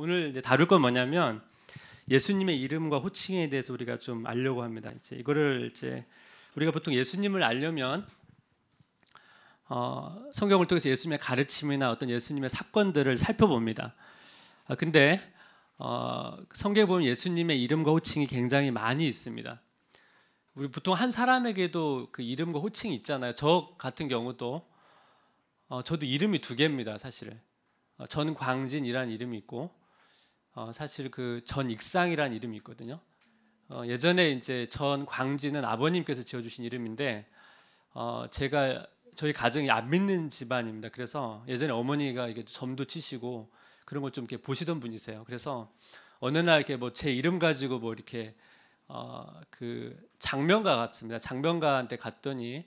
오늘 다룰 건 뭐냐면 예수님의 이름과 호칭에 대해서 우리가 좀 알려고 합니다. 이제 이거를 이제 우리가 보통 예수님을 알려면 어, 성경을 통해서 예수님의 가르침이나 어떤 예수님의 사건들을 살펴봅니다. 아, 근데 어, 성경에 보면 예수님의 이름과 호칭이 굉장히 많이 있습니다. 우리 보통 한 사람에게도 그 이름과 호칭이 있잖아요. 저 같은 경우도 어, 저도 이름이 두 개입니다, 사실 어, 저 광진이라는 이름이 있고 어, 사실 그 전익상이라는 이름이 있거든요. 어, 예전에 이제 전 광진은 아버님께서 지어주신 이름인데 어, 제가 저희 가정이 안 믿는 집안입니다. 그래서 예전에 어머니가 이게 점도 치시고 그런 걸좀 이렇게 보시던 분이세요. 그래서 어느 날 이렇게 뭐 제 이름 가지고 뭐 이렇게 어, 그 장명가 같습니다. 장명가한테 갔더니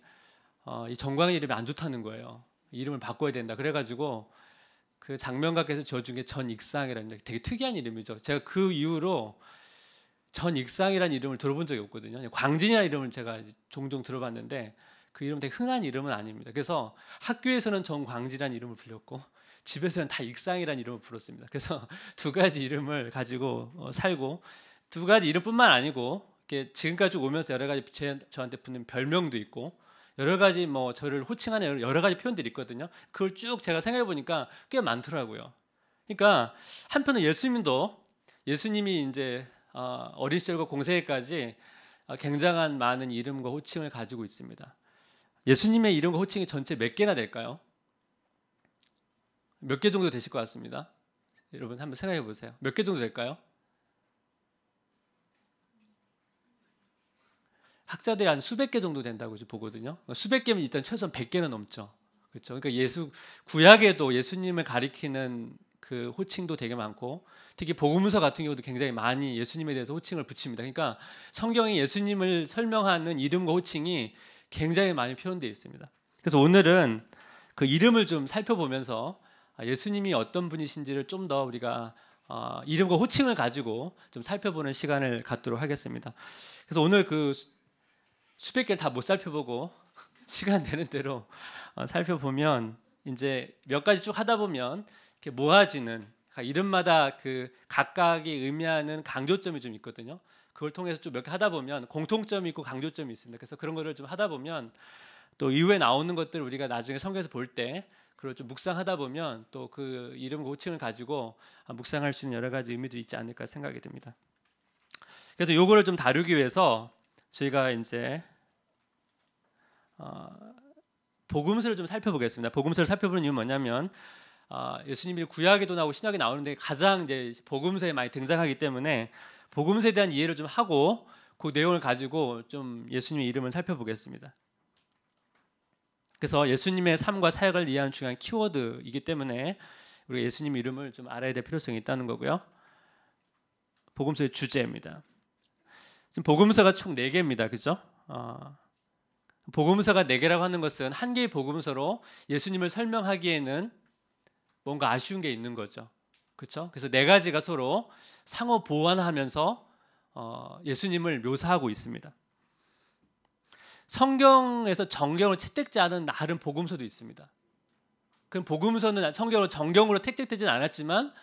어, 이 정광의 이름이 안 좋다는 거예요. 이름을 바꿔야 된다. 그래가지고 그장면각께서저 중에 전익상이라는 되게 특이한 이름이죠. 제가 그 이후로 전익상이라는 이름을 들어본 적이 없거든요. 광진이라는 이름을 제가 종종 들어봤는데 그 이름 되게 흔한 이름은 아닙니다. 그래서 학교에서는 전광진이라는 이름을 불렸고 집에서는 다 익상이라는 이름을 불렀습니다. 그래서 두 가지 이름을 가지고 어, 살고 두 가지 이름뿐만 아니고 지금까지 오면서 여러 가지 저한테 붙는 별명도 있고 여러 가지 뭐 저를 호칭하는 여러 가지 표현들이 있거든요. 그걸 쭉 제가 생각해 보니까 꽤 많더라고요. 그러니까 한편은 예수님도 예수님이 이제 어, 어린 시절과 공세까지 어, 굉장한 많은 이름과 호칭을 가지고 있습니다. 예수님의 이름과 호칭이 전체 몇 개나 될까요? 몇 개 정도 되실 것 같습니다. 여러분 한번 생각해 보세요. 몇 개 정도 될까요? 학자들이 한 수백 개 정도 된다고 보거든요. 수백 개면 일단 최소한 백 개는 넘죠. 그렇죠. 그러니까 예수 구약에도 예수님을 가리키는 그 호칭도 되게 많고 특히 복음서 같은 경우도 굉장히 많이 예수님에 대해서 호칭을 붙입니다. 그러니까 성경에 예수님을 설명하는 이름과 호칭이 굉장히 많이 표현되어 있습니다. 그래서 오늘은 그 이름을 좀 살펴보면서 아, 예수님이 어떤 분이신지를 좀 더 우리가 어, 이름과 호칭을 가지고 좀 살펴보는 시간을 갖도록 하겠습니다. 그래서 오늘 그 수백 개를 다 못 살펴보고 시간 되는 대로 어, 살펴보면 이제 몇 가지 쭉 하다 보면 이렇게 모아지는 그러니까 이름마다 그 각각이 의미하는 강조점이 좀 있거든요. 그걸 통해서 좀 몇 개 하다 보면 공통점이 있고 강조점이 있습니다. 그래서 그런 거를 좀 하다 보면 또 이후에 나오는 것들을 우리가 나중에 성경에서 볼 때 그걸 좀 묵상하다 보면 또 그 이름 고칭을 가지고 아, 묵상할 수 있는 여러 가지 의미들이 있지 않을까 생각이 듭니다. 그래서 요거를 좀 다루기 위해서 저희가 이제 어, 복음서를 좀 살펴보겠습니다. 복음서를 살펴보는 이유는 뭐냐면 어, 예수님이 구약에도 나오고 신약에 나오는데 가장 이제 복음서에 많이 등장하기 때문에 복음서에 대한 이해를 좀 하고 그 내용을 가지고 좀 예수님의 이름을 살펴보겠습니다. 그래서 예수님의 삶과 사역을 이해하는 중요한 키워드이기 때문에 우리 예수님 이름을 좀 알아야 될 필요성이 있다는 거고요. 복음서의 주제입니다. 지금 복음서가 총 4개입니다. 그죠? 어, 복음서가 4개라고 하는 것은 한 개의 복음서로 예수님을 설명하기에는 뭔가 아쉬운 게 있는 거죠. 그렇죠? 그래서 네 가지가 서로 상호 보완하면서 어, 예수님을 묘사하고 있습니다. 성경에서 정경을 채택지 않은 다른 복음서도 있습니다. 그 복음서는 성경으로 정경으로 택택되진 않았지만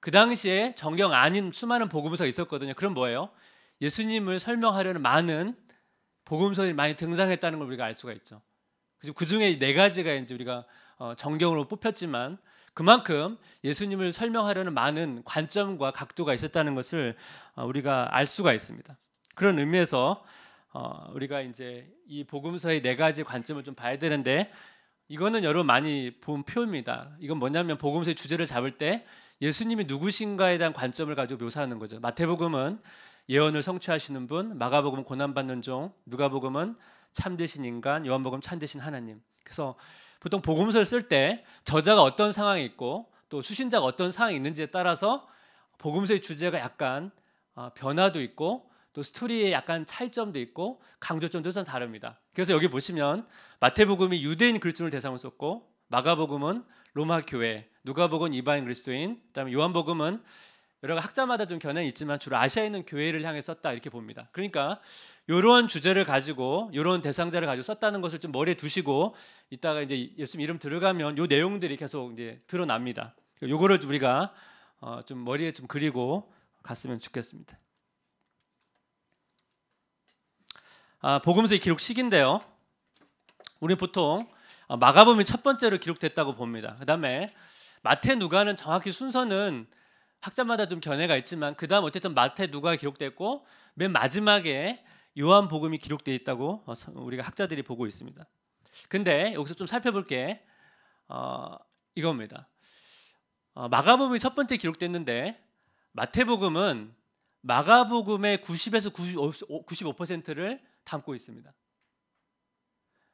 그 당시에 정경 아닌 수많은 복음서가 있었거든요. 그럼 뭐예요? 예수님을 설명하려는 많은 복음서들이 많이 등장했다는 걸 우리가 알 수가 있죠. 그 중에 네 가지가 이제 우리가 어, 정경으로 뽑혔지만 그만큼 예수님을 설명하려는 많은 관점과 각도가 있었다는 것을 어, 우리가 알 수가 있습니다. 그런 의미에서 어, 우리가 이제 이 복음서의 네 가지 관점을 좀 봐야 되는데 이거는 여러분 많이 본 표입니다. 이건 뭐냐면 복음서의 주제를 잡을 때 예수님이 누구신가에 대한 관점을 가지고 묘사하는 거죠. 마태복음은 예언을 성취하시는 분, 마가복음 고난받는 종, 누가복음은 참되신 인간, 요한복음 참되신 하나님. 그래서 보통 복음서를 쓸 때 저자가 어떤 상황이 있고 또 수신자가 어떤 상황이 있는지에 따라서 복음서의 주제가 약간 어, 변화도 있고 또스토리의 약간 차이점도 있고 강조점도 좀 다릅니다. 그래서 여기 보시면 마태복음이 유대인 그리스도인을 대상으로 썼고 마가복음은 로마 교회, 누가복음 이방인 그리스도인, 그다음에 요한복음은 여러 학자마다 좀 견해는 있지만 주로 아시아에 있는 교회를 향해 썼다 이렇게 봅니다. 그러니까 이런 주제를 가지고 이런 대상자를 가지고 썼다는 것을 좀 머리에 두시고 이따가 이제 예수님 이름 들어가면 요 내용들이 계속 이제 드러납니다. 그러니까 요거를 우리가 어좀 머리에 좀 그리고 갔으면 좋겠습니다. 아, 복음서의 기록식인데요. 우리 보통 아, 마가복음이 첫 번째로 기록됐다고 봅니다. 그다음에 마태 누가는 정확히 순서는 학자마다 좀 견해가 있지만 그다음 어쨌든 마태 누가 기록됐고 맨 마지막에 요한 복음이 기록되어 있다고 어, 우리가 학자들이 보고 있습니다. 근데 여기서 좀 살펴볼 게 어, 이겁니다. 어, 마가복음이 첫 번째 기록됐는데 마태복음은 마가복음의 90에서 95, 95%를 담고 있습니다.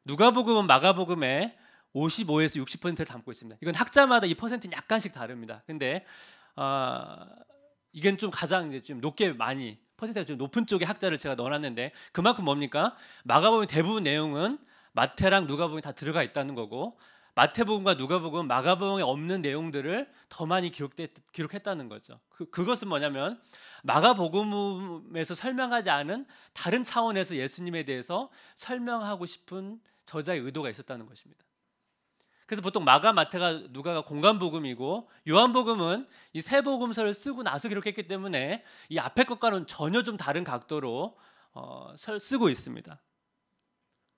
누가복음은 마가복음의 55에서 60%를 담고 있습니다. 이건 학자마다 이 퍼센트는 약간씩 다릅니다. 근데 아, 이건 좀 가장 이제 좀 높게 많이 퍼센트가 좀 높은 쪽의 학자를 제가 넣어놨는데 그만큼 뭡니까? 마가복음 대부분 내용은 마태랑 누가복음이 다 들어가 있다는 거고 마태복음과 누가복음, 마가복음에 없는 내용들을 더 많이 기록 기록했다는 거죠. 그, 그것은 뭐냐면 마가복음에서 설명하지 않은 다른 차원에서 예수님에 대해서 설명하고 싶은 저자의 의도가 있었다는 것입니다. 그래서 보통 마가, 마태가, 누가가 공간 복음이고 요한 복음은 이 세 복음서를 쓰고 나서 기록했기 때문에 이 앞에 것과는 전혀 좀 다른 각도로 어, 쓰고 있습니다.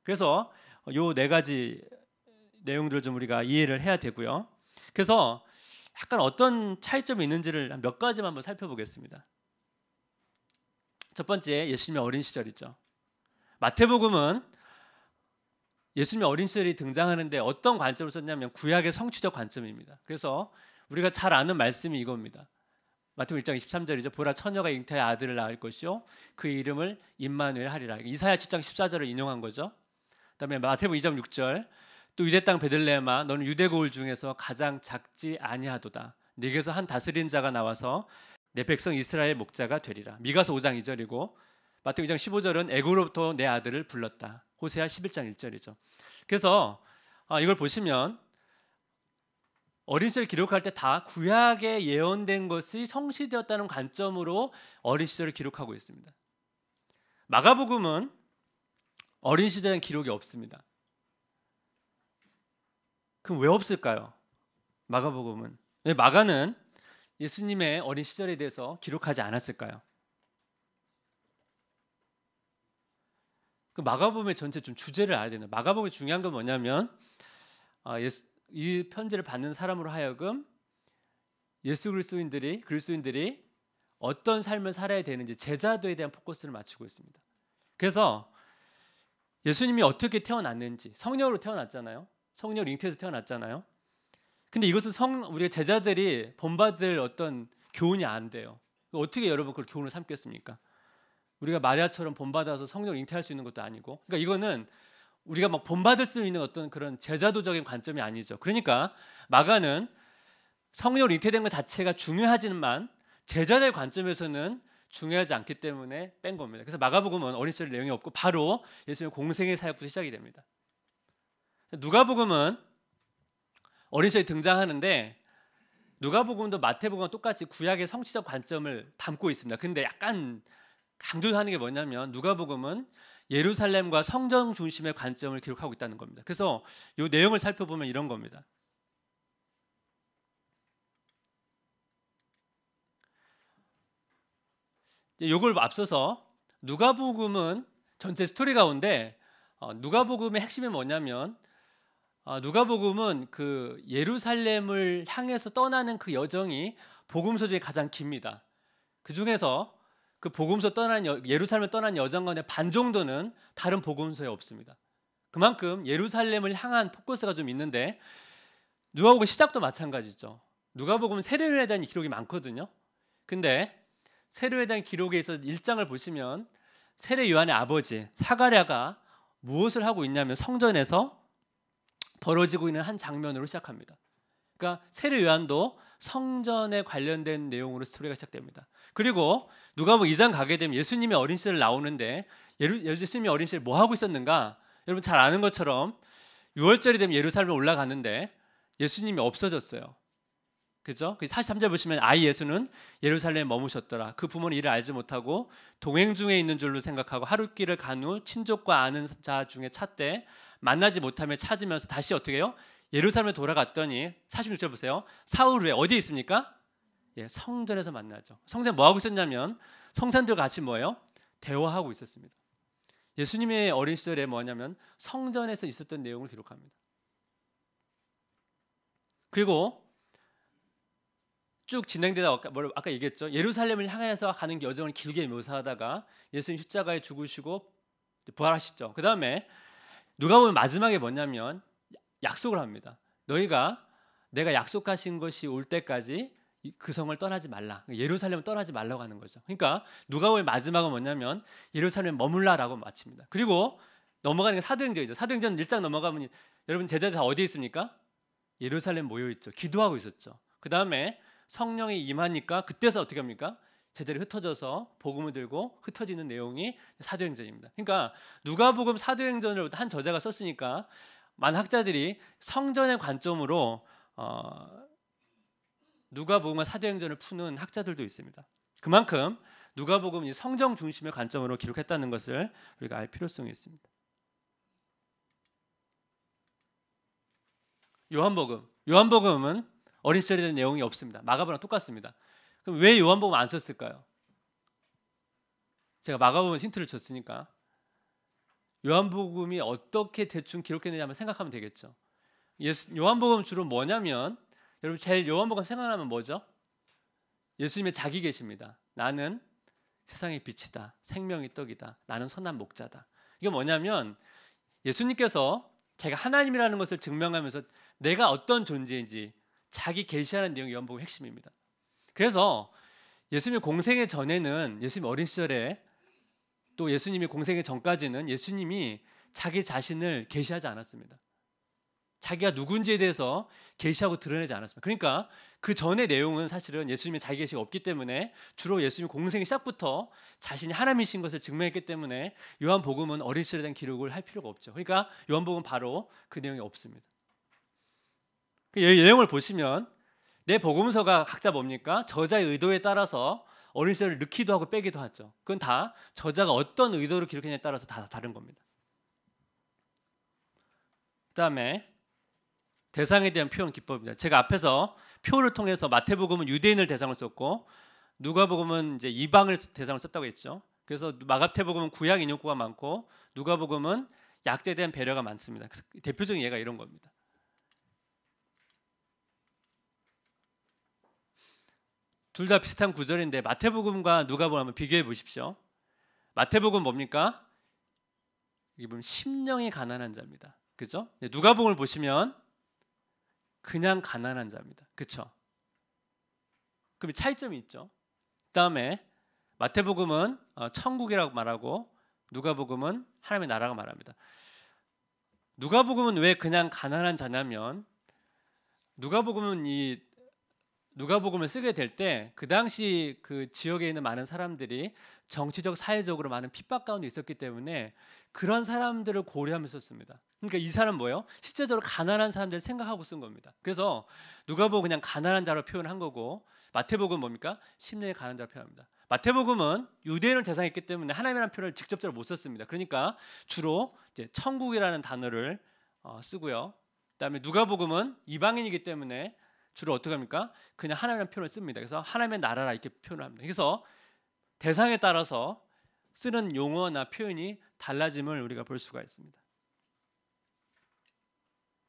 그래서 요 네 가지 내용들을 좀 우리가 이해를 해야 되고요. 그래서 약간 어떤 차이점이 있는지를 몇 가지만 한번 살펴보겠습니다. 첫 번째 예수님의 어린 시절이죠. 마태복음은 예수님이 어린 시절이 등장하는데 어떤 관점을 썼냐면 구약의 성취적 관점입니다. 그래서 우리가 잘 아는 말씀이 이겁니다. 마태복음 1장 23절이죠. 보라 처녀가 잉태의 아들을 낳을 것이요 그의 이름을 임마누엘 하리라. 이사야 7장 14절을 인용한 거죠. 그다음에 마태복음 2장 6절 또 유대 땅 베들레헴아 너는 유대 고을 중에서 가장 작지 아니하도다. 네게서 한 다스린 자가 나와서 내 백성 이스라엘 목자가 되리라. 미가서 5장 2절이고 마태복음 2장 15절은 애굽으로부터 내 아들을 불렀다. 호세아 11장 1절이죠. 그래서 아, 이걸 보시면 어린 시절 기록할 때 다 구약에 예언된 것이 성시되었다는 관점으로 어린 시절을 기록하고 있습니다. 마가복음은 어린 시절엔 기록이 없습니다. 그럼 왜 없을까요? 마가복음은 왜 마가는 예수님의 어린 시절에 대해서 기록하지 않았을까요? 그 마가복음의 전체 좀 주제를 알아야 되는 마가복음의 중요한 건 뭐냐면 아, 예수, 이 편지를 받는 사람으로 하여금 예수 그리스도인들이 그리스도인들이 어떤 삶을 살아야 되는지 제자도에 대한 포커스를 맞추고 있습니다. 그래서 예수님이 어떻게 태어났는지 성령으로 태어났잖아요. 성령 잉태에서 태어났잖아요. 근데 이것은 성 우리가 제자들이 본받을 어떤 교훈이 안 돼요. 어떻게 여러분 그 교훈을 삼겠습니까? 우리가 마리아처럼 본받아서 성령 을 잉태할 수 있는 것도 아니고 그러니까 이거는 우리가 막 본받을 수 있는 어떤 그런 제자도적인 관점이 아니죠. 그러니까 마가는 성령 을 잉태된 것 자체가 중요하지만 제자들 관점에서는 중요하지 않기 때문에 뺀 겁니다. 그래서 마가복음은 어린 시절 내용이 없고 바로 예수님의 공생의 사역부터 시작이 됩니다. 누가복음은 어린 시절에 등장하는데 누가복음도 마태복음과 똑같이 구약의 성취적 관점을 담고 있습니다. 근데 약간 강조하는 게 뭐냐면 누가복음은 예루살렘과 성전 중심의 관점을 기록하고 있다는 겁니다. 그래서 이 내용을 살펴보면 이런 겁니다. 이걸 앞서서 누가복음은 전체 스토리 가운데 어, 누가복음의 핵심이 뭐냐면 어, 누가복음은 그 예루살렘을 향해서 떠나는 그 여정이 복음서 중에 가장 깁니다. 그 중에서 그 복음서 떠난 여, 예루살렘을 떠난 여정관의 반 정도는 다른 복음서에 없습니다. 그만큼 예루살렘을 향한 포커스가 좀 있는데 누가복음 시작도 마찬가지죠. 누가복음 세례회에 대한 기록이 많거든요. 근데 세례회에 대한 기록에 있어 1장을 보시면 세례 요한의 아버지 사가랴가 무엇을 하고 있냐면 성전에서 벌어지고 있는 한 장면으로 시작합니다. 그러니까 세례 요한도 성전에 관련된 내용으로 스토리가 시작됩니다. 그리고 누가뭐이 2장 가게 되면 예수님이 어린 시절 나오는데 예수님이 어린 시절 뭐 하고 있었는가? 여러분 잘 아는 것처럼 6월절이 되면 예루살렘에 올라가는데 예수님이 없어졌어요. 그죠? 43절 그 보시면 아이 예수는 예루살렘에 머무셨더라. 그 부모는 이를 알지 못하고 동행 중에 있는 줄로 생각하고 하루 길을 간 후 친족과 아는 자 중에 찾되 만나지 못하며 찾으면서 다시 어떻게 해요? 예루살렘에 돌아갔더니 46절 보세요. 사울 왜 어디에 있습니까? 예, 성전에서 만나죠. 성전 뭐 하고 있었냐면 성산들과 같이 뭐예요? 대화하고 있었습니다. 예수님의 어린 시절에 뭐냐면 성전에서 있었던 내용을 기록합니다. 그리고 쭉 진행되다 아까, 뭐 아까 얘기했죠. 예루살렘을 향해서 가는 그 여정을 길게 묘사하다가 예수님 십자가에 죽으시고 부활하시죠. 그 다음에 누가 보면 마지막에 뭐냐면 약속을 합니다. 너희가 내가 약속하신 것이 올 때까지 그 성을 떠나지 말라. 예루살렘을 떠나지 말라고 하는 거죠. 그러니까 누가복의 마지막은 뭐냐면 예루살렘 머물라라고 마칩니다. 그리고 넘어가는 게 사도행전이죠. 사도행전 1장 넘어가면 여러분 제자들 다 어디에 있습니까? 예루살렘 모여 있죠. 기도하고 있었죠. 그 다음에 성령이 임하니까 그때서 어떻게 합니까? 제자들이 흩어져서 복음을 들고 흩어지는 내용이 사도행전입니다. 그러니까 누가복음 사도행전을 한 저자가 썼으니까 많은 학자들이 성전의 관점으로 어, 누가복음과 사도행전을 푸는 학자들도 있습니다. 그만큼 누가복음이 성정 중심의 관점으로 기록했다는 것을 우리가 알 필요성이 있습니다. 요한복음. 요한복음은 어린 시절에 대한 내용이 없습니다. 마가복음 똑같습니다. 그럼 왜 요한복음 안 썼을까요? 제가 마가복음 힌트를 줬으니까 요한복음이 어떻게 대충 기록했느냐 한번 생각하면 되겠죠. 예수, 요한복음 주로 뭐냐면 여러분 제일 요한복음 생각나면 뭐죠? 예수님의 자기 계십니다. 나는 세상의 빛이다. 생명의 떡이다. 나는 선한 목자다. 이게 뭐냐면 예수님께서 제가 하나님이라는 것을 증명하면서 내가 어떤 존재인지 자기 계시하는 내용이 요한복음 핵심입니다. 그래서 예수님 공생의 전에는 예수님 어린 시절에 또 예수님이 공생의 전까지는 예수님이 자기 자신을 계시하지 않았습니다. 자기가 누군지에 대해서 계시하고 드러내지 않았습니다. 그러니까 그 전의 내용은 사실은 예수님이 자기 계시가 없기 때문에 주로 예수님 공생의 시작부터 자신이 하나님이신 것을 증명했기 때문에 요한복음은 어린 시절에 대한 기록을 할 필요가 없죠. 그러니까 요한복음 바로 그 내용이 없습니다. 그 내용을 보시면 내 복음서가 각자 뭡니까? 저자의 의도에 따라서 어린 시절을 넣기도 하고 빼기도 하죠. 그건 다 저자가 어떤 의도로 기록했냐에 따라서 다 다른 겁니다. 그다음에 대상에 대한 표현 기법입니다. 제가 앞에서 표를 통해서 마태복음은 유대인을 대상으로 썼고 누가복음은 이제 이방을 대상으로 썼다고 했죠. 그래서 마가태복음은 구약 인용구가 많고 누가복음은 약자에 대한 배려가 많습니다. 대표적인 예가 이런 겁니다. 둘다 비슷한 구절인데 마태복음과 누가복음 한 비교해 보십시오. 마태복음 뭡니까? 이 보면 심령이 가난한 자입니다. 그죠? 네, 누가복음을 보시면 그냥 가난한 자입니다. 그렇 그럼 차이점이 있죠. 그다음에 마태복음은 어, 천국이라고 말하고 누가복음은 하나님의 나라가 말합니다. 누가복음은 왜 그냥 가난한 자냐면 누가복음은 이 누가복음을 쓰게 될 때 그 당시 그 지역에 있는 많은 사람들이 정치적 사회적으로 많은 핍박 가운데 있었기 때문에 그런 사람들을 고려하면서 씁니다. 그러니까 이 사람 뭐예요? 실제적으로 가난한 사람들 생각하고 쓴 겁니다. 그래서 누가복음 그냥 가난한 자로 표현한 거고 마태복음 뭡니까? 심리의 가난한 자로 표현합니다. 마태복음은 유대인을 대상했기 때문에 하나님이라는 표현을 직접적으로 못 썼습니다. 그러니까 주로 이제 천국이라는 단어를 어, 쓰고요. 그다음에 누가복음은 이방인이기 때문에 주로 어떻게 합니까? 그냥 하나님이 표현을 씁니다. 그래서 하나님의 나라라 이렇게 표현을 합니다. 그래서 대상에 따라서 쓰는 용어나 표현이 달라짐을 우리가 볼 수가 있습니다.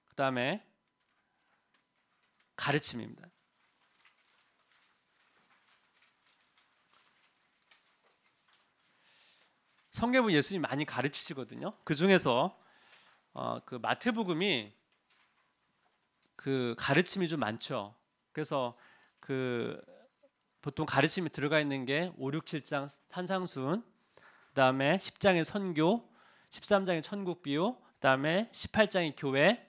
그 다음에 가르침입니다. 성경은 예수님 많이 가르치시거든요. 그 중에서 어, 그 마태복음이 그 가르침이 좀 많죠. 그래서 그 보통 가르침이 들어가 있는 게 5, 6, 7장 산상순, 그다음에 10장의 선교, 13장의 천국 비유, 그다음에 18장의 교회,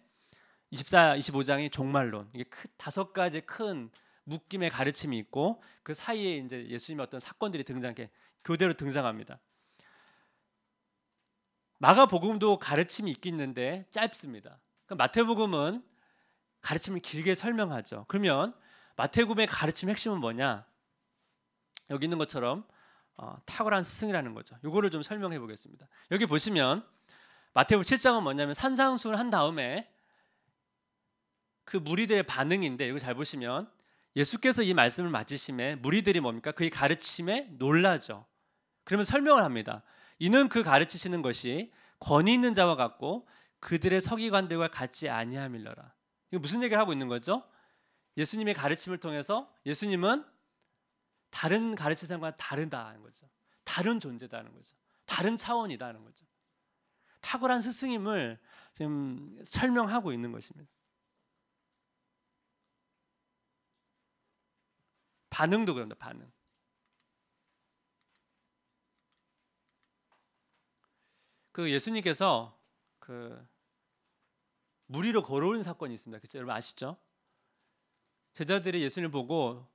24, 2 5장의 종말론. 이게 크, 다섯 가지 큰 묶임의 가르침이 있고 그 사이에 이제 예수님의 어떤 사건들이 등장해 교대로 등장합니다. 마가복음도 가르침이 있긴 있는데 짧습니다. 그러니까 마태복음은 가르침을 길게 설명하죠. 그러면 마태복음의 가르침 핵심은 뭐냐? 여기 있는 것처럼 어, 탁월한 스승이라는 거죠. 이거를 좀 설명해 보겠습니다. 여기 보시면 마태복음 7장은 뭐냐면 산상수훈 한 다음에 그 무리들의 반응인데 여기 잘 보시면 예수께서 이 말씀을 맞으심에 무리들이 뭡니까? 그의 가르침에 놀라죠. 그러면 설명을 합니다. 이는 그 가르치시는 것이 권위 있는 자와 같고 그들의 서기관들과 같지 아니함일러라. 이게 무슨 얘기를 하고 있는 거죠? 예수님의 가르침을 통해서 예수님은 다른 가르침 사과 다르다는 거죠. 다른 존재다는 거죠. 다른 차원이다는 거죠. 탁월한 스승임을 지금 설명하고 있는 것입니다. 반응도 그런다. 반응. 그 예수님께서 그 무리로 걸어온 사건이 있습니다. 그렇죠? 여러분 아시죠? 제자들이 예수님을 보고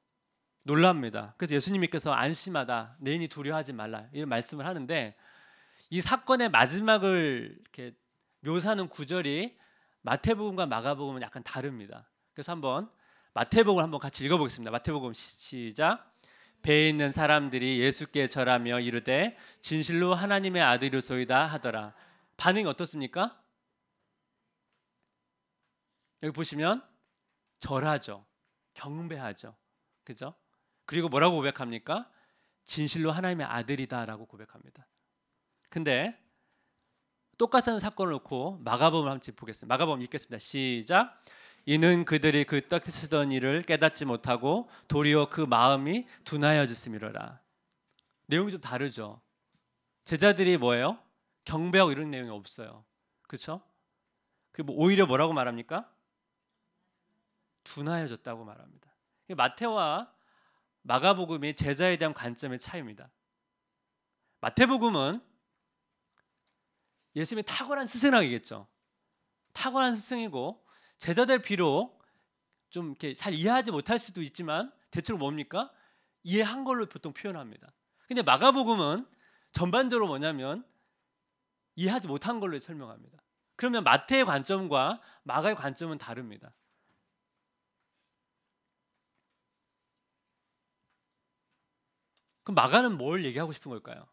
놀랍니다. 그래서 예수님께서 안심하다, 내인이 두려워하지 말라 이런 말씀을 하는데 이 사건의 마지막을 이렇게 묘사하는 구절이 마태복음과 마가복음은 약간 다릅니다. 그래서 한번 마태복음을 한번 같이 읽어보겠습니다. 마태복음 시, 작 배에 있는 사람들이 예수께 절하며 이르되 진실로 하나님의 아들이로소이다 하더라. 반응이 어떻습니까? 여기 보시면 절하죠. 경배하죠. 그죠? 그리고 뭐라고 고백합니까? 진실로 하나님의 아들이다라고 고백합니다. 근데 똑같은 사건을 놓고 마가복음을 한번 보겠습니다. 마가복음 읽겠습니다. 시작. 이는 그들이 그떡 쓰던 일을 깨닫지 못하고 도리어 그 마음이 둔하여졌음이로라. 내용이 좀 다르죠. 제자들이 뭐예요? 경배하고 이런 내용이 없어요. 그렇죠? 그뭐 오히려 뭐라고 말합니까? 둔하여졌다고 말합니다. 마태와 마가복음이 제자에 대한 관점의 차이입니다. 마태복음은 예수님의 탁월한 스승이겠죠. 탁월한 스승이고 제자들 비록 좀 이렇게 잘 이해하지 못할 수도 있지만 대체로 뭡니까? 이해한 걸로 보통 표현합니다. 근데 마가복음은 전반적으로 뭐냐면 이해하지 못한 걸로 설명합니다. 그러면 마태의 관점과 마가의 관점은 다릅니다. 그럼 마가는 뭘 얘기하고 싶은 걸까요?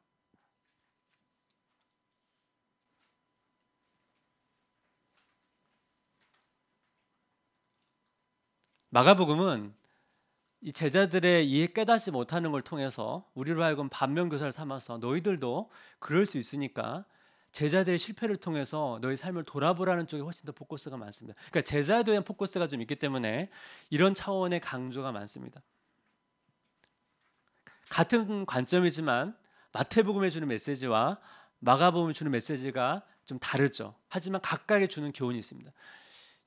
마가복음은 이 제자들의 이해 깨닫지 못하는 걸 통해서 우리로 하여금 반면 교사를 삼아서 너희들도 그럴 수 있으니까 제자들의 실패를 통해서 너희 삶을 돌아보라는 쪽에 훨씬 더 포커스가 많습니다. 그러니까 제자에 대 포커스가 좀 있기 때문에 이런 차원의 강조가 많습니다. 같은 관점이지만 마태복음에 주는 메시지와 마가복음에 주는 메시지가 좀 다르죠. 하지만 각각에 주는 교훈이 있습니다.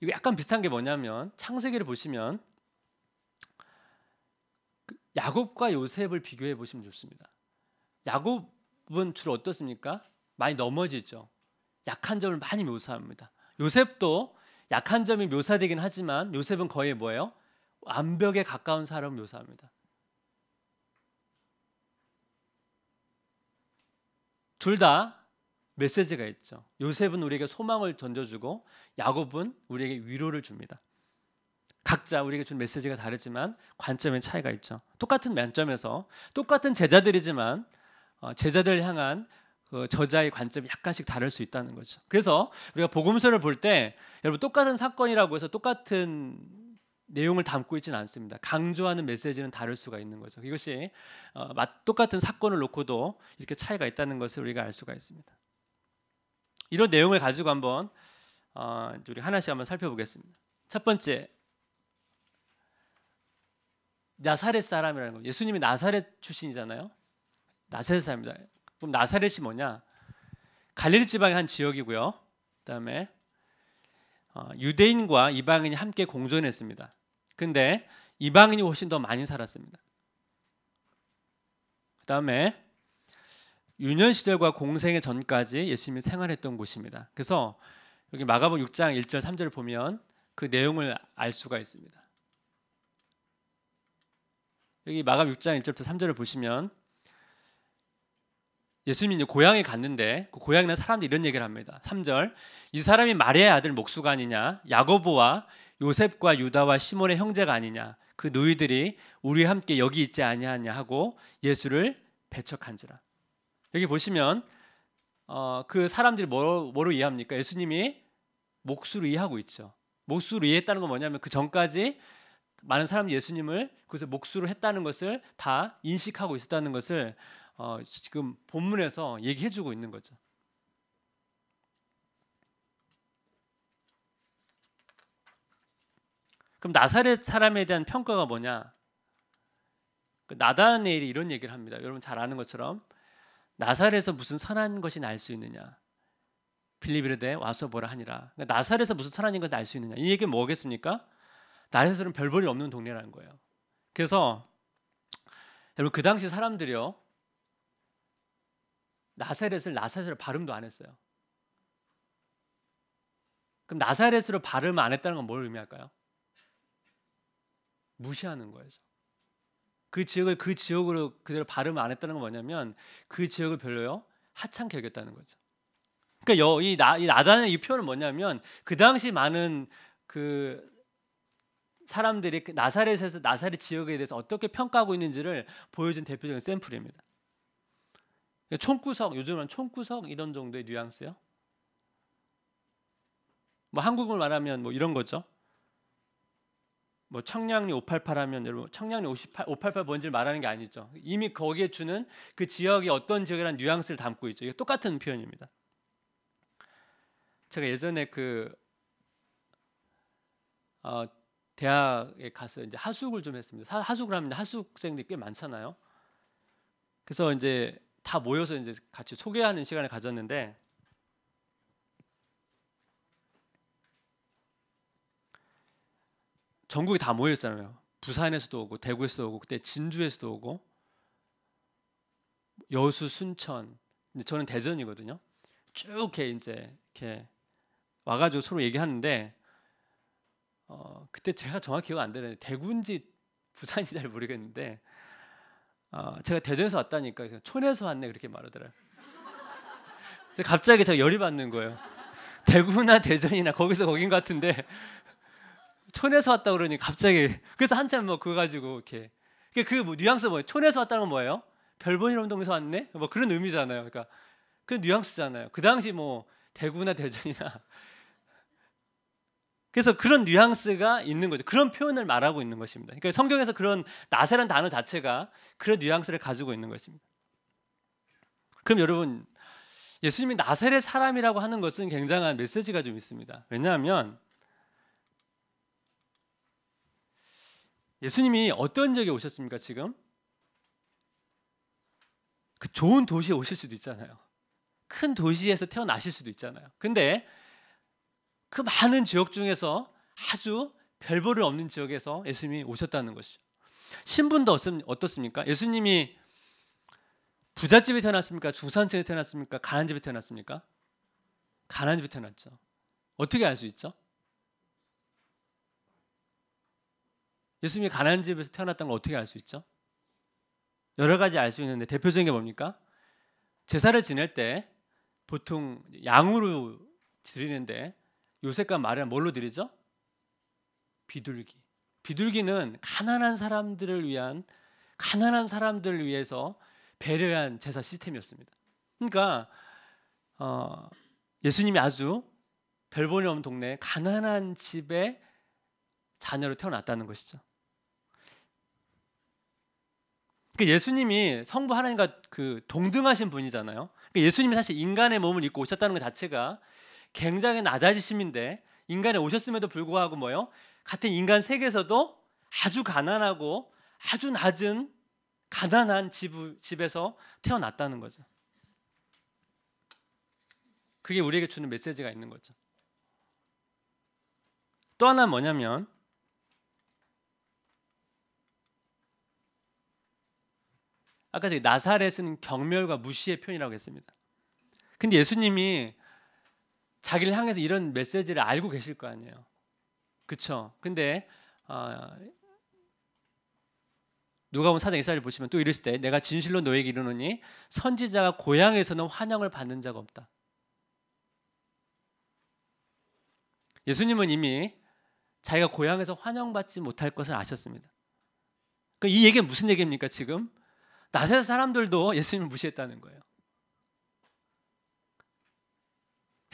이거 약간 비슷한 게 뭐냐면 창세기를 보시면 그 야곱과 요셉을 비교해 보시면 좋습니다. 야곱은 주로 어떻습니까? 많이 넘어지죠. 약한 점을 많이 묘사합니다. 요셉도 약한 점이 묘사되긴 하지만 요셉은 거의 뭐예요? 완벽에 가까운 사람 묘사합니다. 둘다 메시지가 있죠. 요셉은 우리에게 소망을 던져주고 야곱은 우리에게 위로를 줍니다. 각자 우리에게 준 메시지가 다르지만 관점의 차이가 있죠. 똑같은 면점에서 똑같은 제자들이지만 어, 제자들 향한 그 저자의 관점이 약간씩 다를 수 있다는 거죠. 그래서 우리가 복음서를 볼 때 여러분 똑같은 사건이라고 해서 똑같은 내용을 담고 있지는 않습니다. 강조하는 메시지는 다를 수가 있는 거죠. 이것이 어, 똑같은 사건을 놓고도 이렇게 차이가 있다는 것을 우리가 알 수가 있습니다. 이런 내용을 가지고 한번 어, 우리 하나씩 한번 살펴보겠습니다. 첫 번째 나사렛 사람이라는 거. 예수님이 나사렛 출신이잖아요. 나사렛 사람입니다. 그럼 나사렛이 뭐냐? 갈릴리 지방의 한 지역이고요. 그다음에 어, 유대인과 이방인이 함께 공존했습니다. 근데 이방인이 훨씬 더 많이 살았습니다. 그다음에 유년 시절과 공생의 전까지 예수님이 생활했던 곳입니다. 그래서 여기 마가복 6장 1절 3절을 보면 그 내용을 알 수가 있습니다. 여기 마가 6장 1절부터 3절을 보시면 예수님이 이제 고향에 갔는데 그 고향에 있는 사람들이 이런 얘기를 합니다. 3절. 이 사람이 마리아의 아들 목수가 아니냐? 야고보와 요셉과 유다와 시몬의 형제가 아니냐? 그 누이들이 우리 함께 여기 있지 아니하냐 하고 예수를 배척한지라. 여기 보시면 어, 그 사람들이 뭐, 뭐로 이해합니까? 예수님이 목수를 이해하고 있죠. 목수를 이해했다는 건 뭐냐면 그 전까지 많은 사람 예수님을 그래서 목수를 했다는 것을 다 인식하고 있었다는 것을 어, 지금 본문에서 얘기해주고 있는 거죠. 그럼 나사렛 사람에 대한 평가가 뭐냐? 그 나다네일이 이런 얘기를 합니다. 여러분 잘 아는 것처럼 나사렛에서 무슨 선한 것이 날 수 있느냐? 빌리비르데 와서 보라 하니라. 그러니까 나사렛에서 무슨 선한 것이 날수 있느냐? 이 얘기는 뭐겠습니까? 나사렛은 별볼이 없는 동네라는 거예요. 그래서 여러분 그 당시 사람들이요 나사렛을 나사렛으로 발음도 안 했어요. 그럼 나사렛으로 발음 안 했다는 건 뭘 의미할까요? 무시하는 거예요. 그 지역을 그 지역으로 그대로 발음 안 했다는 건 뭐냐면 그 지역을 별로요 하찮게 여겼다는 거죠. 그러니까 이 나단의 이 표현은 뭐냐면 그 당시 많은 그 사람들이 그 나사렛에서 나사렛 지역에 대해서 어떻게 평가하고 있는지를 보여준 대표적인 샘플입니다. 총구석 요즘은 총구석 이런 정도의 뉘앙스요. 뭐 한국을 말하면 뭐 이런 거죠. 뭐 청량리 588 하면 여러분 청량리 58 8 8 뭔지를 말하는 게 아니죠. 이미 거기에 주는 그 지역이 어떤 지역이라는 뉘앙스를 담고 있죠. 이게 똑같은 표현입니다. 제가 예전에 그 어, 대학에 가서 이제 하숙을 좀 했습니다. 하숙을 하면 하숙생들이 꽤 많잖아요. 그래서 이제 다 모여서 이제 같이 소개하는 시간을 가졌는데 전국이 다 모였잖아요. 부산에서도 오고 대구에서도 오고 그때 진주에서도 오고 여수, 순천. 근데 저는 대전이거든요. 쭉 이렇게 이제 이렇게 와가지고 서로 얘기하는데 어, 그때 제가 정확히 기억 안 되는데 대구인지 부산인지 잘 모르겠는데 어, 제가 대전에서 왔다니까 그 촌에서 왔네 그렇게 말하더라고요. 갑자기 제가 열이 받는 거예요. 대구나 대전이나 거기서 거긴 것 같은데 촌에서 왔다 그러니 갑자기 그래서 한참 뭐 그거 가지고 이렇게 그 뭐 뉘앙스 뭐예요? 촌에서 왔다는 건 뭐예요? 별본이름동에서 왔네? 뭐 그런 의미잖아요. 그러니까 그 뉘앙스잖아요. 그 당시 뭐 대구나 대전이나 그래서 그런 뉘앙스가 있는 거죠. 그런 표현을 말하고 있는 것입니다. 그러니까 성경에서 그런 나세란 단어 자체가 그런 뉘앙스를 가지고 있는 것입니다. 그럼 여러분 예수님이 나세렛 사람이라고 하는 것은 굉장한 메시지가 좀 있습니다. 왜냐하면 예수님이 어떤 지역에 오셨습니까? 지금 그 좋은 도시에 오실 수도 있잖아요. 큰 도시에서 태어나실 수도 있잖아요. 근데 그 많은 지역 중에서 아주 별볼을 없는 지역에서 예수님이 오셨다는 것이죠. 신분도 어떻습니까? 예수님이 부잣집에 태어났습니까? 중산층에 태어났습니까? 가난집에 태어났습니까? 가난집에 태어났죠. 어떻게 알 수 있죠? 예수님이 가난집에서 태어났다는 걸 어떻게 알 수 있죠? 여러 가지 알 수 있는데 대표적인 게 뭡니까? 제사를 지낼 때 보통 양으로 드리는데 요새과말리아 뭘로 드리죠? 비둘기. 비둘기는 가난한 사람들을 위한 가난한 사람들을 위해서 배려한 제사 시스템이었습니다. 그러니까 어, 예수님이 아주 별본이 없는 동네 가난한 집에 자녀로 태어났다는 것이죠. 그러니까 예수님이 성부 하나님과 그 동등하신 분이잖아요. 그러니까 예수님이 사실 인간의 몸을 입고 오셨다는 것 자체가 굉장히 낮아지심인데 인간에 오셨음에도 불구하고 뭐요? 같은 인간 세계에서도 아주 가난하고 아주 낮은 가난한 집, 집에서 태어났다는 거죠. 그게 우리에게 주는 메시지가 있는 거죠. 또 하나 뭐냐면 아까 저기 나사렛은 경멸과 무시의 표현이라고 했습니다. 근데 예수님이 자기를 향해서 이런 메시지를 알고 계실 거 아니에요. 그렇죠? 근데 어, 누가복음 사장 이사를 보시면 또 이랬을 때 내가 진실로 너에게 이르노니 선지자가 고향에서는 환영을 받는 자가 없다. 예수님은 이미 자기가 고향에서 환영받지 못할 것을 아셨습니다. 그이 그러니까 얘기는 무슨 얘기입니까 지금? 나세 사람들도 예수님을 무시했다는 거예요.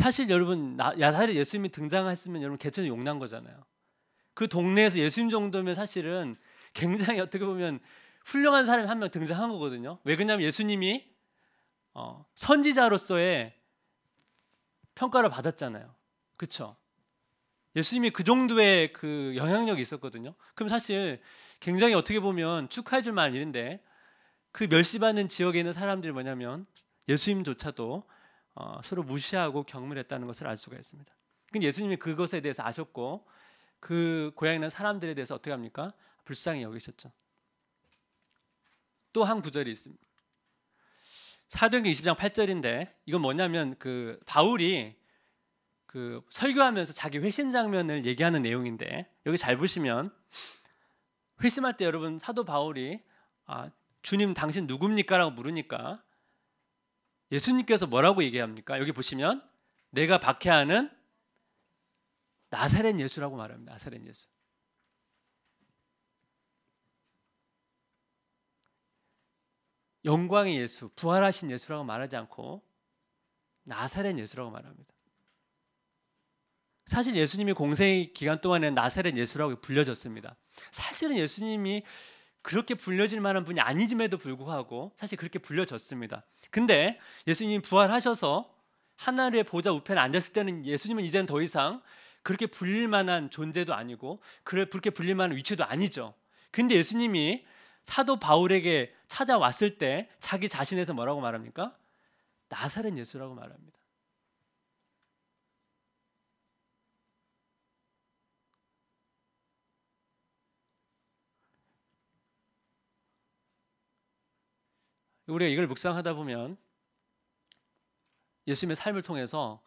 사실 여러분 야사에 예수님이 등장했으면 여러분 개천이 용난 거잖아요. 그 동네에서 예수님 정도면 사실은 굉장히 어떻게 보면 훌륭한 사람이 한 명 등장한 거거든요. 왜 그러냐면 예수님이 어, 선지자로서의 평가를 받았잖아요. 그렇죠? 예수님이 그 정도의 그 영향력이 있었거든요. 그럼 사실 굉장히 어떻게 보면 축하해 줄 만한 일인데 그 멸시받는 지역에 있는 사람들이 뭐냐면 예수님조차도 어, 서로 무시하고 경멸했다는 것을 알 수가 있습니다. 근데 예수님이 그것에 대해서 아셨고 그 고향에 있는 사람들에 대해서 어떻게 합니까? 불쌍히 여기셨죠. 또 한 구절이 있습니다. 사도행전 20장 8절인데 이건 뭐냐면 그 바울이 그 설교하면서 자기 회심 장면을 얘기하는 내용인데 여기 잘 보시면 회심할 때 여러분 사도 바울이 아, 주님 당신 누굽니까라고 물으니까 예수님께서 뭐라고 얘기합니까? 여기 보시면 내가 박해하는 나사렛 예수라고 말합니다. 나사렛 예수. 영광의 예수, 부활하신 예수라고 말하지 않고 나사렛 예수라고 말합니다. 사실 예수님이 공생 기간 동안에 나사렛 예수라고 불려졌습니다. 사실은 예수님이 그렇게 불려질 만한 분이 아니짐에도 불구하고 사실 그렇게 불려졌습니다. 근데 예수님이 부활하셔서 하늘의 보좌 우편에 앉았을 때는 예수님은 이제는 더 이상 그렇게 불릴 만한 존재도 아니고 그렇게 불릴 만한 위치도 아니죠. 근데 예수님이 사도 바울에게 찾아왔을 때 자기 자신에서 뭐라고 말합니까? 나사렛 예수라고 말합니다. 우리가 이걸 묵상하다 보면 예수님의 삶을 통해서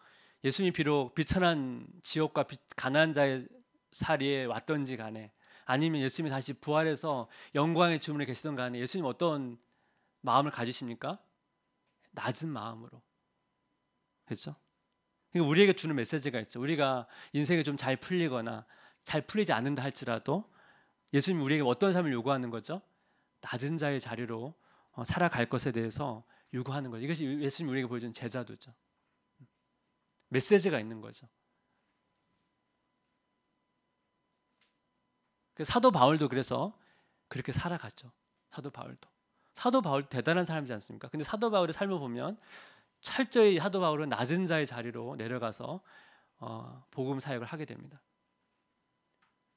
예수님이 비록 비천한 지옥과 가난한 자의 사리에 왔던지 간에 아니면 예수님이 다시 부활해서 영광의 주문에 계시던 간에 예수님 어떤 마음을 가지십니까? 낮은 마음으로. 그렇죠? 그러니까 우리에게 주는 메시지가 있죠. 우리가 인생이 좀 잘 풀리거나 잘 풀리지 않는다 할지라도 예수님 우리에게 어떤 삶을 요구하는 거죠? 낮은 자의 자리로 어, 살아갈 것에 대해서 요구하는 거죠. 이것이 예수님 우리에게 보여준 제자도죠. 메시지가 있는 거죠. 그 사도 바울도 그래서 그렇게 살아갔죠. 사도 바울도. 사도 바울 대단한 사람이지 않습니까? 근데 사도 바울의 삶을 보면 철저히 사도 바울은 낮은 자의 자리로 내려가서 어, 복음 사역을 하게 됩니다.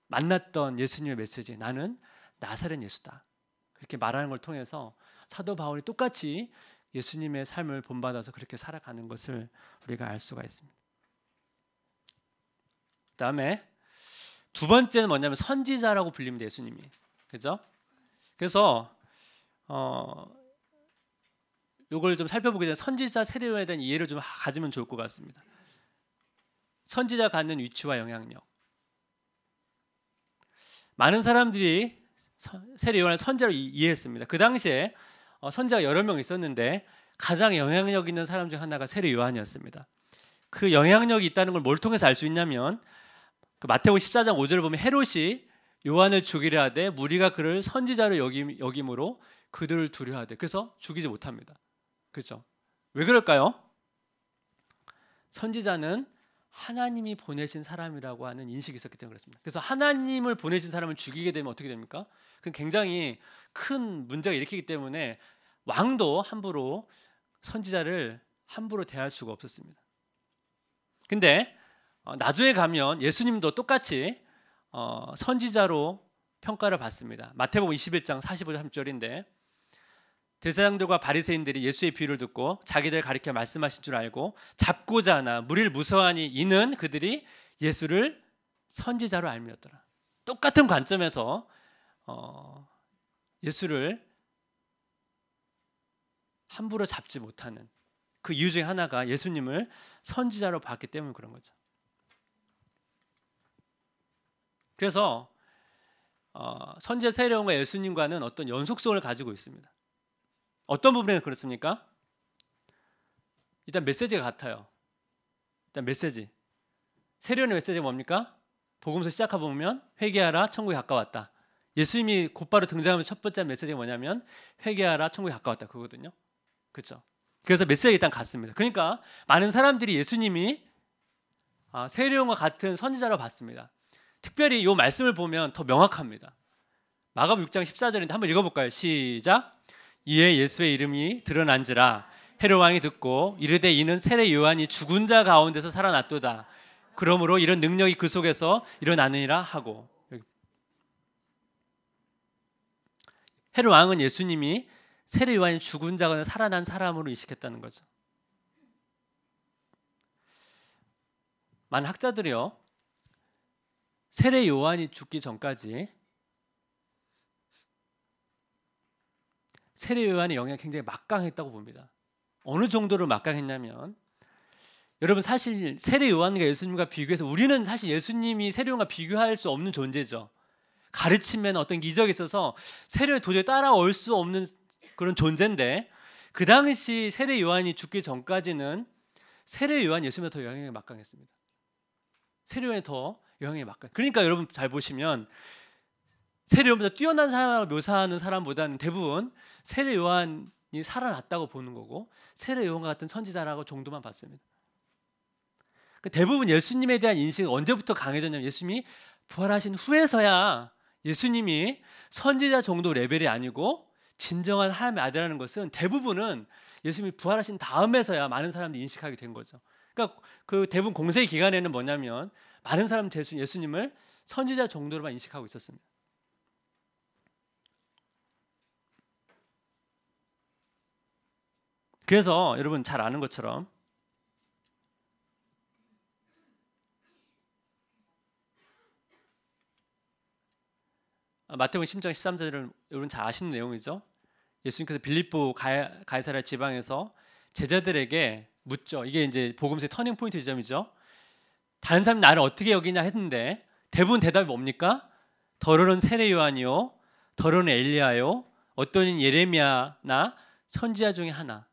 만났던 예수님의 메시지 나는 나사렛 예수다. 그렇게 말하는 걸 통해서 사도 바울이 똑같이 예수님의 삶을 본받아서 그렇게 살아가는 것을 우리가 알 수가 있습니다. 그다음에 두 번째는 뭐냐면 선지자라고 불립니다. 예수님이 그죠? 그래서 어 요걸 좀 살펴보게 되면 선지자 세례에 대한 이해를 좀 가지면 좋을 것 같습니다. 선지자 갖는 위치와 영향력. 많은 사람들이 세례 요한을 선지자로 이해했습니다. 그 당시에 어, 선지자 여러 명 있었는데 가장 영향력 있는 사람 중 하나가 세례 요한이었습니다. 그 영향력이 있다는 걸 뭘 통해서 알 수 있냐면 그 마태복음 14장 5절을 보면 헤롯이 요한을 죽이려 하되 무리가 그를 선지자로 여김, 여김으로 그들을 두려하되 그래서 죽이지 못합니다. 그렇죠? 왜 그럴까요? 선지자는 하나님이 보내신 사람이라고 하는 인식이 있었기 때문에 그렇습니다. 그래서 하나님을 보내신 사람을 죽이게 되면 어떻게 됩니까? 그 굉장히 큰 문제가 일으키기 때문에 왕도 함부로 선지자를 함부로 대할 수가 없었습니다. 근데 어, 나중에 가면 예수님도 똑같이 어, 선지자로 평가를 받습니다. 마태복음 21장 45절 3절인데 대사장들과 바리새인들이 예수의 비유를 듣고 자기들 가리켜 말씀하신 줄 알고 잡고자 하나 무리를 무서워하니 이는 그들이 예수를 선지자로 알미었더라. 똑같은 관점에서 어, 예수를 함부로 잡지 못하는 그 이유 중에 하나가 예수님을 선지자로 봤기 때문에 그런 거죠. 그래서 어, 선자 세례원과 예수님과는 어떤 연속성을 가지고 있습니다. 어떤 부분에서 그렇습니까? 일단 메시지가 같아요. 일단 메시지. 세례원의 메시지가 뭡니까? 복음서 시작해 보면 회개하라 천국에 가까웠다. 예수님이 곧바로 등장하면 첫 번째 메시지가 뭐냐면 회개하라 천국에 가까웠다 그거거든요. 그렇죠? 그래서 메시지 일단 갔습니다. 그러니까 많은 사람들이 예수님이 아, 세례용과 같은 선지자로 봤습니다. 특별히 이 말씀을 보면 더 명확합니다. 마가 6장 14절인데 한번 읽어볼까요? 시작. 이에 예수의 이름이 드러난지라 헤롯 왕이 듣고 이르되 이는 세례 요한이 죽은 자 가운데서 살아났도다. 그러므로 이런 능력이 그 속에서 일어나느니라 하고 헤롯 왕은 예수님이 세례 요한이 죽은 자가 살아난 사람으로 인식했다는 거죠. 많은 학자들이요. 세례 요한이 죽기 전까지 세례 요한의 영향이 굉장히 막강했다고 봅니다. 어느 정도로 막강했냐면 여러분 사실 세례 요한과 예수님과 비교해서 우리는 사실 예수님이 세례 요한과 비교할 수 없는 존재죠. 가르침에는 어떤 기적이 있어서 세례를 도저히 따라올 수 없는 그런 존재인데 그 당시 세례 요한이 죽기 전까지는 세례 요한 예수님보다 더 영향에 막강했습니다. 세례 요한이 더 영향에 막강. 그러니까 여러분 잘 보시면 세례 요한보다 뛰어난 사람을 묘사하는 사람보다는 대부분 세례 요한이 살아났다고 보는 거고 세례 요한 같은 선지자라고 정도만 봤습니다. 그러니까 대부분 예수님에 대한 인식은 언제부터 강해졌냐면 예수님이 부활하신 후에서야 예수님이 선지자 정도 레벨이 아니고 진정한 하나님의 아들이라는 것은 대부분은 예수님이 부활하신 다음에서야 많은 사람들이 인식하게 된 거죠. 그러니까 그 대부분 공세 기간에는 뭐냐면 많은 사람들이 예수님을 선지자 정도로만 인식하고 있었습니다. 그래서 여러분 잘 아는 것처럼 아, 마태복음 10장 13절은 여러분 잘 아시는 내용이죠. 예수님께서 빌립보 가이사라 지방에서 제자들에게 묻죠. 이게 이제 복음서의 터닝 포인트 지점이죠. 다른 사람이 나를 어떻게 여기냐 했는데 대부분 대답이 뭡니까? 더러는 세례 요한이요, 더러는 엘리야요, 어떤 예레미야나 선지자 중에 하나.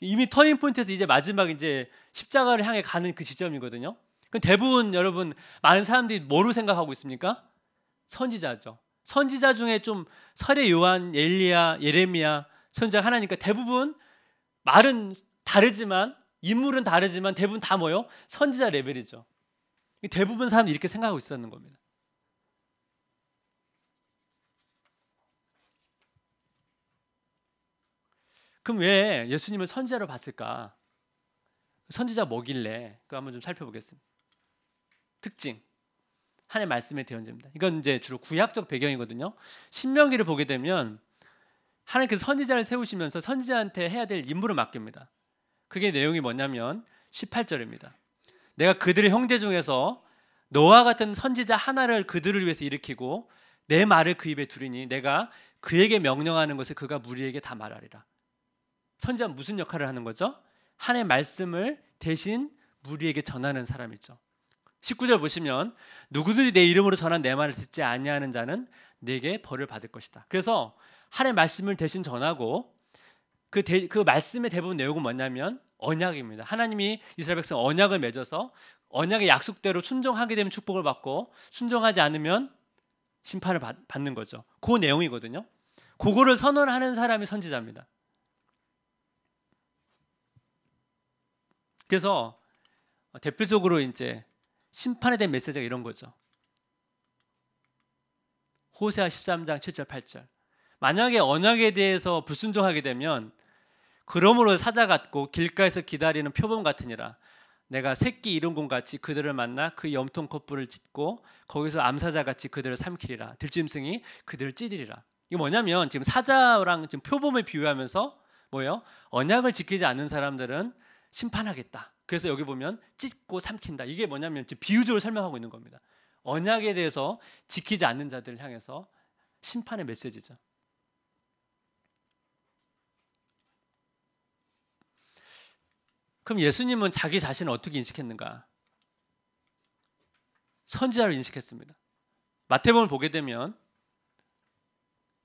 이미 터닝 포인트에서 이제 마지막 이제 십자가를 향해 가는 그 지점이거든요. 그 대부분 여러분 많은 사람들이 뭐로 생각하고 있습니까? 선지자죠. 선지자 중에 좀 설의 요한, 엘리야, 예레미야 선지자 하나니까 대부분 말은 다르지만 인물은 다르지만 대부분 다 뭐요? 선지자 레벨이죠. 대부분 사람들이 이렇게 생각하고 있었는 겁니다. 그럼 왜 예수님을 선지자로 봤을까? 선지자 뭐길래? 그 한번 좀 살펴보겠습니다. 특징. 하나의 말씀의 대언제입니다. 이건 이제 주로 구약적 배경이거든요. 신명기를 보게 되면 하나님께 그 선지자를 세우시면서 선지자한테 해야 될 임무를 맡깁니다. 그게 내용이 뭐냐면 18절입니다. 내가 그들의 형제 중에서 너와 같은 선지자 하나를 그들을 위해서 일으키고 내 말을 그 입에 두리니 내가 그에게 명령하는 것을 그가 무리에게 다 말하리라. 선지자 무슨 역할을 하는 거죠? 하나님의 말씀을 대신 무리에게 전하는 사람이죠. 19절 보시면 누구든지 내 이름으로 전한 내 말을 듣지 아니하는 자는 내게 벌을 받을 것이다. 그래서 하나님의 말씀을 대신 전하고 그, 대, 그 말씀의 대부분 내용은 뭐냐면 언약입니다. 하나님이 이스라엘 백성 언약을 맺어서 언약의 약속대로 순종하게 되면 축복을 받고 순종하지 않으면 심판을 받, 받는 거죠. 그 내용이거든요. 그거를 선언하는 사람이 선지자입니다. 그래서 대표적으로 이제 심판에 대한 메시지가 이런 거죠. 호세아 13장 7절 8절. 만약에 언약에 대해서 불순종하게 되면 그러므로 사자 같고 길가에서 기다리는 표범 같으니라. 내가 새끼 이른 공 같이 그들을 만나 그 염통 콧불을 찢고 거기서 암사자 같이 그들을 삼키리라. 들짐승이 그들을 찌르리라. 이게 뭐냐면 지금 사자랑 지금 표범을 비유하면서 뭐예요? 언약을 지키지 않는 사람들은 심판하겠다. 그래서 여기 보면 찢고 삼킨다. 이게 뭐냐면 비유적으로 설명하고 있는 겁니다. 언약에 대해서 지키지 않는 자들을 향해서 심판의 메시지죠. 그럼 예수님은 자기 자신을 어떻게 인식했는가? 선지자로 인식했습니다. 마태복음을 보게 되면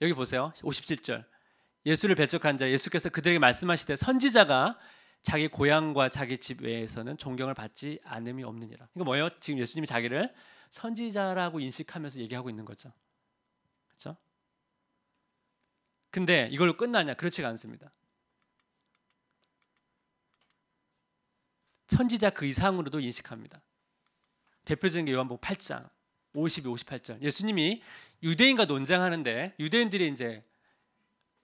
여기 보세요. 57절. 예수를 배척한 자 예수께서 그들에게 말씀하시되 선지자가 자기 고향과 자기 집 외에서는 존경을 받지 않음이 없느니라. 이거 뭐예요? 지금 예수님이 자기를 선지자라고 인식하면서 얘기하고 있는 거죠. 그렇죠? 근데 이걸로 끝나냐? 그렇지가 않습니다. 선지자 그 이상으로도 인식합니다. 대표적인 게요한복 8장 52, 58절. 예수님이 유대인과 논쟁하는데 유대인들이 이제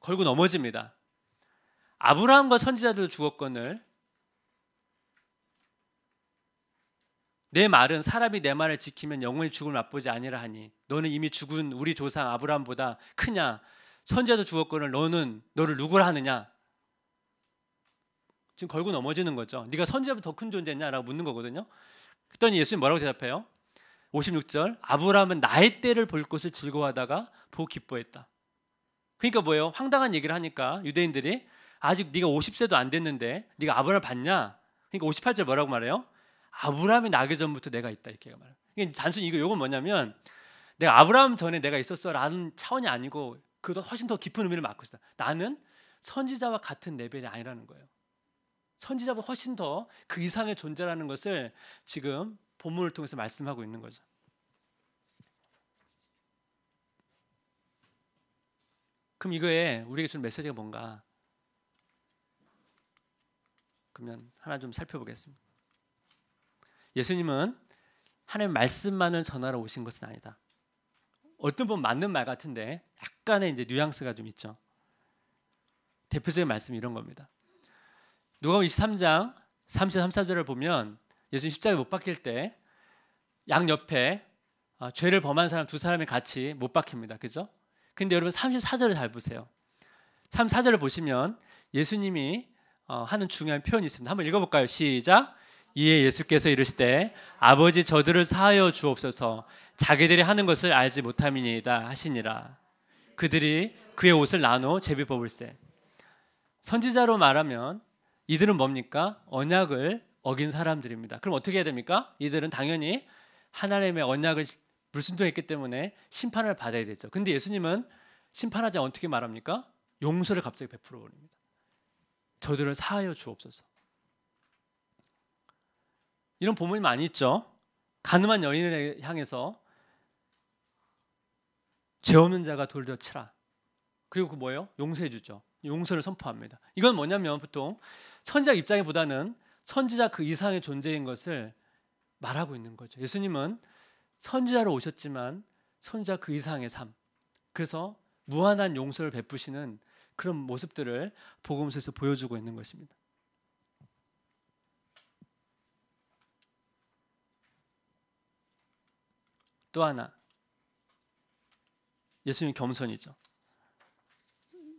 걸고 넘어집니다. 아브라함과 선지자들 죽었건을 내 말은 사람이 내 말을 지키면 영원히 죽음을 맛보지 아니라 하니 너는 이미 죽은 우리 조상 아브라함보다 크냐 선지자도 죽었거을 너는 너를 누구라 하느냐 지금 걸고 넘어지는 거죠 네가 선지자보다 더 큰 존재냐라고 묻는 거거든요 그랬더니 예수님 뭐라고 대답해요 56절 아브라함은 나의 때를 볼 것을 즐거워하다가 보 기뻐했다 그러니까 뭐예요 황당한 얘기를 하니까 유대인들이 아직 네가 50세도 안 됐는데 네가 아브라함 봤냐? 그러니까 58절 뭐라고 말해요? 아브라함이 나기 전부터 내가 있다 이렇게 말해요. 그러니까 단순히 이거 요건 뭐냐면 내가 아브라함 전에 내가 있었어라는 차원이 아니고 그보다 훨씬 더 깊은 의미를 맡고 있다. 나는 선지자와 같은 레벨이 아니라는 거예요. 선지자보다 훨씬 더 그 이상의 존재라는 것을 지금 본문을 통해서 말씀하고 있는 거죠. 그럼 이거에 우리에게 주는 메시지가 뭔가? 그러면 하나 좀 살펴보겠습니다. 예수님은 하나님 말씀만을 전하러 오신 것은 아니다. 어떤 분 맞는 말 같은데 약간의 이제 뉘앙스가 좀 있죠. 대표적인 말씀이 이런 겁니다. 누가복음 23장 33절을 보면 예수님 십자가에 못 박힐 때 양 옆에 아, 죄를 범한 사람 두 사람이 같이 못 박힙니다. 그죠? 근데 여러분 34절을 잘 보세요. 34절을 보시면 예수님이 어, 하는 중요한 표현이 있습니다. 한번 읽어볼까요? 시작. 이에 예수께서 이르시되 아버지 저들을 사하여 주옵소서 자기들이 하는 것을 알지 못함이니이다 하시니라. 그들이 그의 옷을 나눠 제비 뽑을세. 선지자로 말하면 이들은 뭡니까? 언약을 어긴 사람들입니다. 그럼 어떻게 해야 됩니까? 이들은 당연히 하나님의 언약을 불순종했기 때문에 심판을 받아야 되죠. 근데 예수님은 심판하지 어떻게 말합니까? 용서를 갑자기 베풀어 버립니다. 저들을 사하여 주옵소서. 이런 본문이 많이 있죠. 가늠한 여인을 향해서 죄 없는 자가 돌려 치라. 그리고 그 뭐예요? 용서해 주죠. 용서를 선포합니다. 이건 뭐냐면 보통 선지자 입장에보다는 선지자 그 이상의 존재인 것을 말하고 있는 거죠. 예수님은 선지자로 오셨지만 선지자 그 이상의 삶. 그래서 무한한 용서를 베푸시는 그런 모습들을 복음서에서 보여주고 있는 것입니다. 또 하나 예수님 겸손이죠.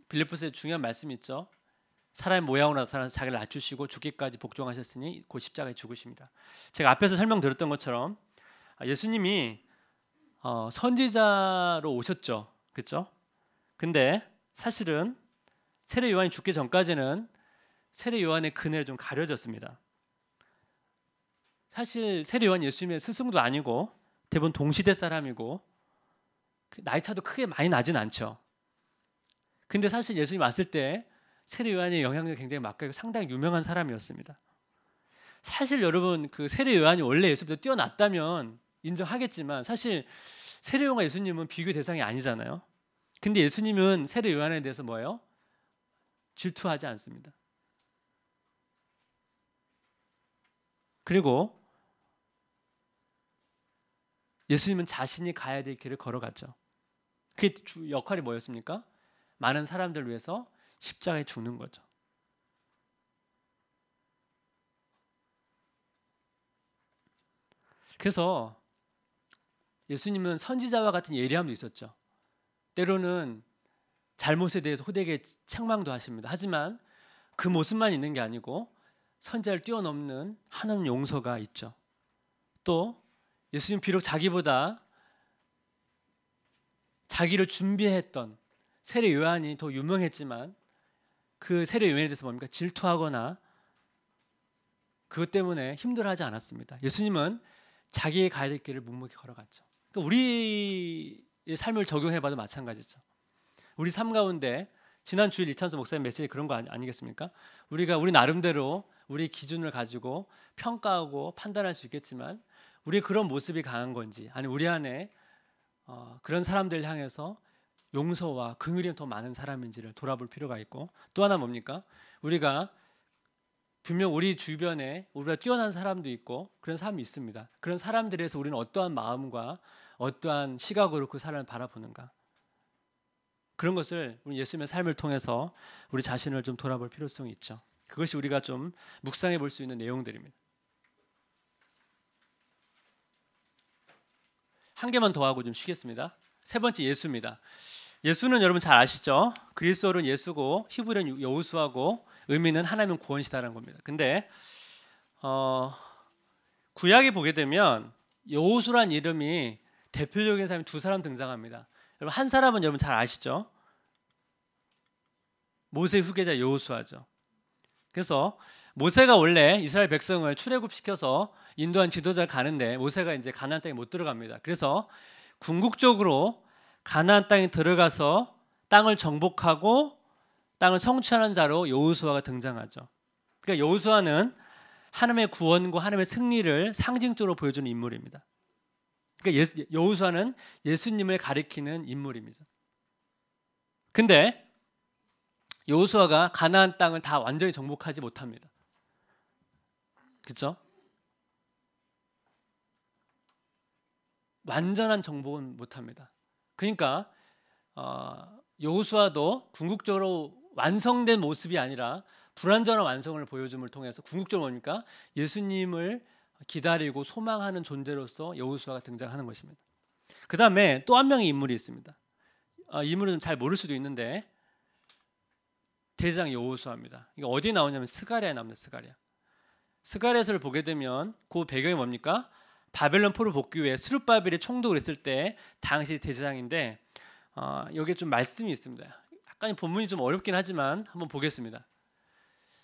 빌립보서에 중요한 말씀이 있죠. 사람의 모양으로 나타나 자기를 낮추시고 죽기까지 복종하셨으니 곧 십자가에 죽으십니다. 제가 앞에서 설명드렸던 것처럼 아, 예수님이 어, 선지자로 오셨죠. 그렇죠? 근데 사실은 세례 요한이 죽기 전까지는 세례 요한의 그늘에 좀 가려졌습니다. 사실 세례 요한 예수님의 스승도 아니고 대부분 동시대 사람이고 그 나이 차도 크게 많이 나진 않죠. 근데 사실 예수님 왔을 때 세례 요한의 영향력 굉장히 막강하고 상당히 유명한 사람이었습니다. 사실 여러분 그 세례 요한이 원래 예수보다 뛰어났다면 인정하겠지만 사실 세례 요한과 예수님은 비교 대상이 아니잖아요. 근데 예수님은 세례 요한에 대해서 뭐예요? 질투하지 않습니다. 그리고 예수님은 자신이 가야 될 길을 걸어갔죠. 그게 주 역할이 뭐였습니까? 많은 사람들 위해서 십자가에 죽는 거죠. 그래서 예수님은 선지자와 같은 예리함도 있었죠. 때로는 잘못에 대해서 호되게 책망도 하십니다. 하지만 그 모습만 있는 게 아니고 선자를 뛰어넘는 하나님 용서가 있죠. 또 예수님 비록 자기보다 자기를 준비했던 세례 요한이 더 유명했지만 그 세례 요한에 대해서 뭡니까 질투하거나 그것 때문에 힘들어하지 않았습니다. 예수님은 자기의 가야 될 길을 묵묵히 걸어갔죠. 그러니까 우리의 삶을 적용해봐도 마찬가지죠. 우리 삶 가운데 지난 주일 이찬수 목사님 메시지 그런 거 아니, 겠습니까 우리가 우리 나름대로 우리 기준을 가지고 평가하고 판단할 수 있겠지만 우리 그런 모습이 강한 건지 아니 우리 안에 어, 그런 사람들 향해서 용서와 긍휼이 더 많은 사람인지를 돌아볼 필요가 있고 또 하나 뭡니까? 우리가 분명 우리 주변에 우리가 뛰어난 사람도 있고 그런 사람이 있습니다. 그런 사람들에서 우리는 어떠한 마음과 어떠한 시각으로 그 사람을 바라보는가? 그런 것을 우리 예수님의 삶을 통해서 우리 자신을 좀 돌아볼 필요성이 있죠. 그것이 우리가 좀 묵상해 볼 수 있는 내용들입니다. 한 개만 더 하고 좀 쉬겠습니다. 세 번째 예수입니다. 예수는 여러분 잘 아시죠? 그리스어는 예수고 히브리는 여우수하고 의미는 하나님 구원시다라는 겁니다. 근데 어, 구약에 보게 되면 여우수란 이름이 대표적인 사람이 두 사람 등장합니다. 여러분 한 사람은 여러분 잘 아시죠? 모세 후계자 여호수아죠. 그래서 모세가 원래 이스라엘 백성을 출애굽시켜서 인도한 지도자 가는데 모세가 이제 가나안 땅에 못 들어갑니다. 그래서 궁극적으로 가나안 땅에 들어가서 땅을 정복하고 땅을 성취하는 자로 여호수아가 등장하죠. 그러니까 여호수아는 하나님의 구원과 하나님의 승리를 상징적으로 보여주는 인물입니다. 그러니까 예, 여우수아는 예수님을 가리키는 인물입니다. 근데 여호수아가 가나안 땅을 다 완전히 정복하지 못합니다. 그렇죠? 완전한 정복은 못합니다. 그러니까 어, 여호수아도 궁극적으로 완성된 모습이 아니라 불완전한 완성을 보여줌을 통해서 궁극적으로 뭡니까 예수님을 기다리고 소망하는 존재로서 여호수아가 등장하는 것입니다. 그 다음에 또 한 명의 인물이 있습니다. 아, 인물은 잘 모를 수도 있는데 대장 여호수아입니다. 이거 어디 나오냐면 스가랴에 나옵 스가랴. 스가랴서를 보게 되면 그 배경이 뭡니까? 바벨론 포로 복귀 후에 스룹바벨이 총독을 했을 때 당시 대장인데 어, 여기에 좀 말씀이 있습니다. 약간 본문이 좀 어렵긴 하지만 한번 보겠습니다.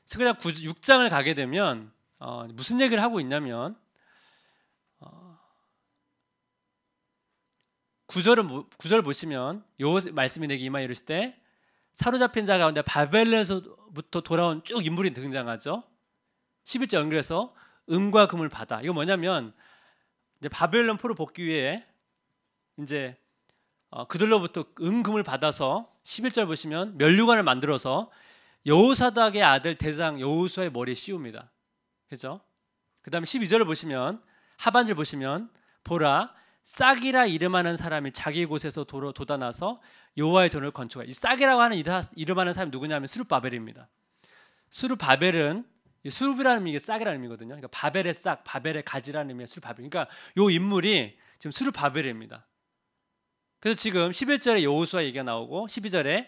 스가랴 6장을 가게 되면 어, 무슨 얘기를 하고 있냐면 어, 구절을 뭐, 구절 보시면 요 말씀이 내게 임하여 이랬을 때 사로잡힌 자 가운데 바벨에서부터 돌아온 쭉 인물이 등장하죠. 11절 연결해서 은과 금을 받아. 이거 뭐냐면 이제 바벨론 포로 복귀 위해 이제 어, 그들로부터 은금을 받아서 11절 보시면 면류관을 만들어서 여호사닥의 아들 대장 여호수아의 머리에 씌웁니다. 그죠? 그 다음에 12절을 보시면 하반절 보시면 보라 싹이라 이름하는 사람이 자기 곳에서 도로 돋아나서 여호와의 전을 건축하. 여이 싹이라고 하는 이름하는 사람이 누구냐면 수르바벨입니다. 수르바벨은 수르비라는 의미가 싹이라는 의미거든요. 그러니까 바벨의 싹, 바벨의 가지라는 의미의 수르바벨. 그러니까 이 인물이 지금 수르바벨입니다. 그래서 지금 11절에 여호수아 얘기가 나오고 12절에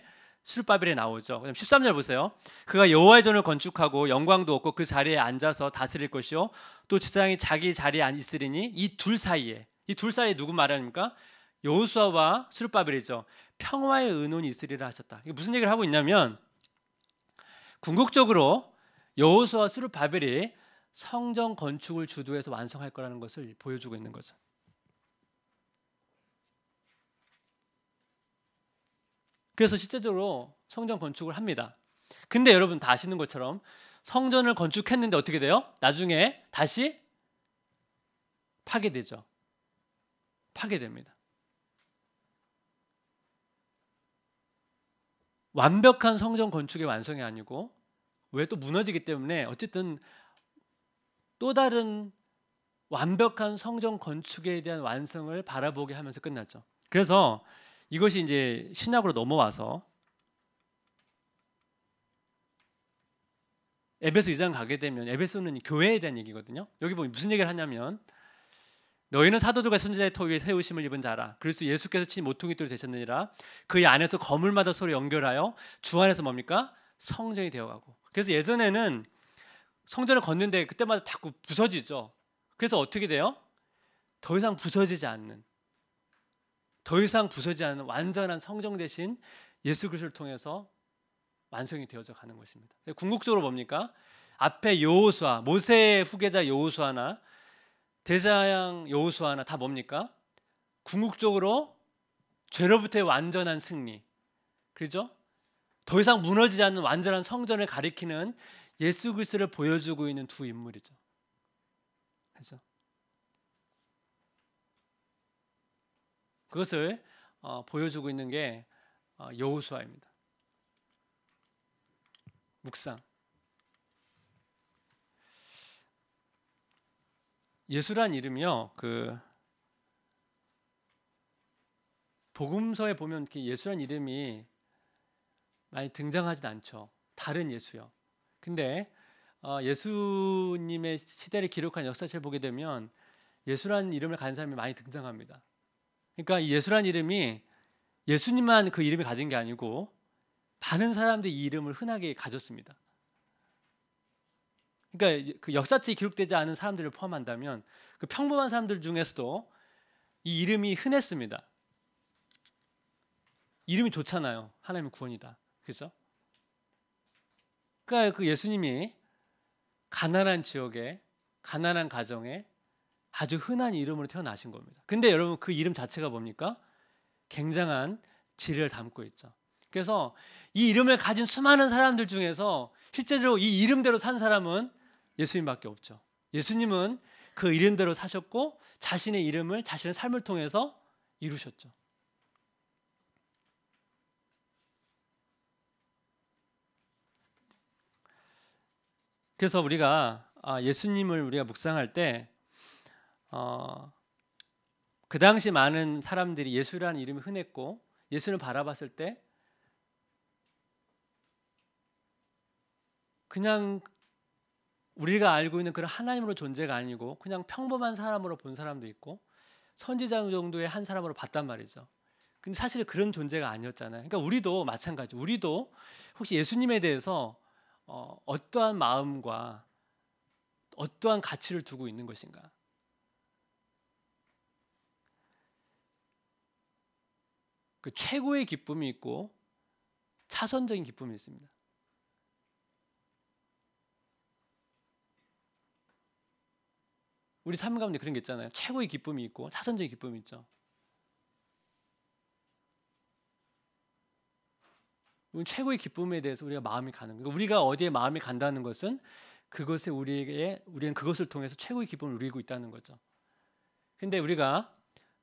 술바벨에 나오죠. 그럼 13절 보세요. 그가 여호와의 전을 건축하고 영광도 얻고 그 자리에 앉아서 다스릴 것이요. 또 지상이 자기 자리에 있으리니 이 둘 사이에 이 둘 사이에 누구 말합니까? 여호수아와 술바벨이죠. 평화의 은혼이 있으리라 하셨다. 이게 무슨 얘기를 하고 있냐면 궁극적으로 여호수아 수르바벨이 성전 건축을 주도해서 완성할 거라는 것을 보여주고 있는 거죠. 그래서 실제적으로 성전 건축을 합니다. 근데 여러분 다 아시는 것처럼 성전을 건축했는데 어떻게 돼요? 나중에 다시 파괴되죠. 파괴됩니다. 완벽한 성전 건축의 완성이 아니고 왜 또 무너지기 때문에 어쨌든 또 다른 완벽한 성전 건축에 대한 완성을 바라보게 하면서 끝났죠. 그래서 이것이 이제 신약으로 넘어와서 에베소 2장 가게 되면 에베소는 교회에 대한 얘기거든요. 여기 보면 무슨 얘기를 하냐면 너희는 사도들과 선지자의 터 위에 세우심을 입은 자라. 그래서 예수께서 친 모퉁이 돌 되셨느니라. 그 안에서 거물마다 서로 연결하여 주 안에서 뭡니까? 성전이 되어가고. 그래서 예전에는 성전을 걷는데 그때마다 자꾸 부서지죠. 그래서 어떻게 돼요? 더 이상 부서지지 않는 더 이상 부서지 않는 완전한 성정 대신 예수 그리스도를 통해서 완성이 되어져 가는 것입니다. 궁극적으로 뭡니까? 앞에 여호수아, 모세의 후계자 여호수아나 대사양 여호수아나 다 뭡니까? 궁극적으로 죄로부터의 완전한 승리. 그렇죠? 더 이상 무너지지 않는 완전한 성전을 가리키는 예수 그리스도를 보여주고 있는 두 인물이죠. 그렇죠? 그것을 어, 보여주고 있는 게 어, 여호수아입니다. 묵상. 예수란 이름이요. 그 복음서에 보면 이렇게 예수란 이름이 많이 등장하진 않죠. 다른 예수요. 근데 어, 예수님의 시대를 기록한 역사책을 보게 되면 예수란 이름을 가진 사람이 많이 등장합니다. 그러니까 예수란 이름이 예수님만 그 이름이 가진 게 아니고 많은 사람들이 이 이름을 흔하게 가졌습니다. 그러니까 그 역사책에 기록되지 않은 사람들을 포함한다면 그 평범한 사람들 중에서도 이 이름이 흔했습니다. 이름이 좋잖아요. 하나님의 구원이다. 그죠? 그러니까 그 예수님이 가난한 지역에 가난한 가정에 아주 흔한 이름으로 태어나신 겁니다. 근데 여러분 그 이름 자체가 뭡니까? 굉장한 지혜 담고 있죠. 그래서 이 이름을 가진 수많은 사람들 중에서 실제로 이 이름대로 산 사람은 예수님밖에 없죠. 예수님은 그 이름대로 사셨고 자신의 이름을 자신의 삶을 통해서 이루셨죠. 그래서 우리가 아, 예수님을 우리가 묵상할 때 어, 그 당시 많은 사람들이 예수라는 이름이 흔했고 예수를 바라봤을 때 그냥 우리가 알고 있는 그런 하나님으로 존재가 아니고 그냥 평범한 사람으로 본 사람도 있고 선지자 정도의 한 사람으로 봤단 말이죠. 근데 사실 그런 존재가 아니었잖아요. 그러니까 우리도 마찬가지. 우리도 혹시 예수님에 대해서 어, 어떠한 마음과 어떠한 가치를 두고 있는 것인가? 그 최고의 기쁨이 있고 차선적인 기쁨이 있습니다. 우리 삶 가운데 그런 게 있잖아요. 최고의 기쁨이 있고 차선적인 기쁨이 있죠. 최고의 기쁨에 대해서 우리가 마음이 가는 거예요. 그러니까 우리가 어디에 마음이 간다는 것은 그것에 우리에게 우리는 그것을 통해서 최고의 기쁨을 누리고 있다는 거죠. 근데 우리가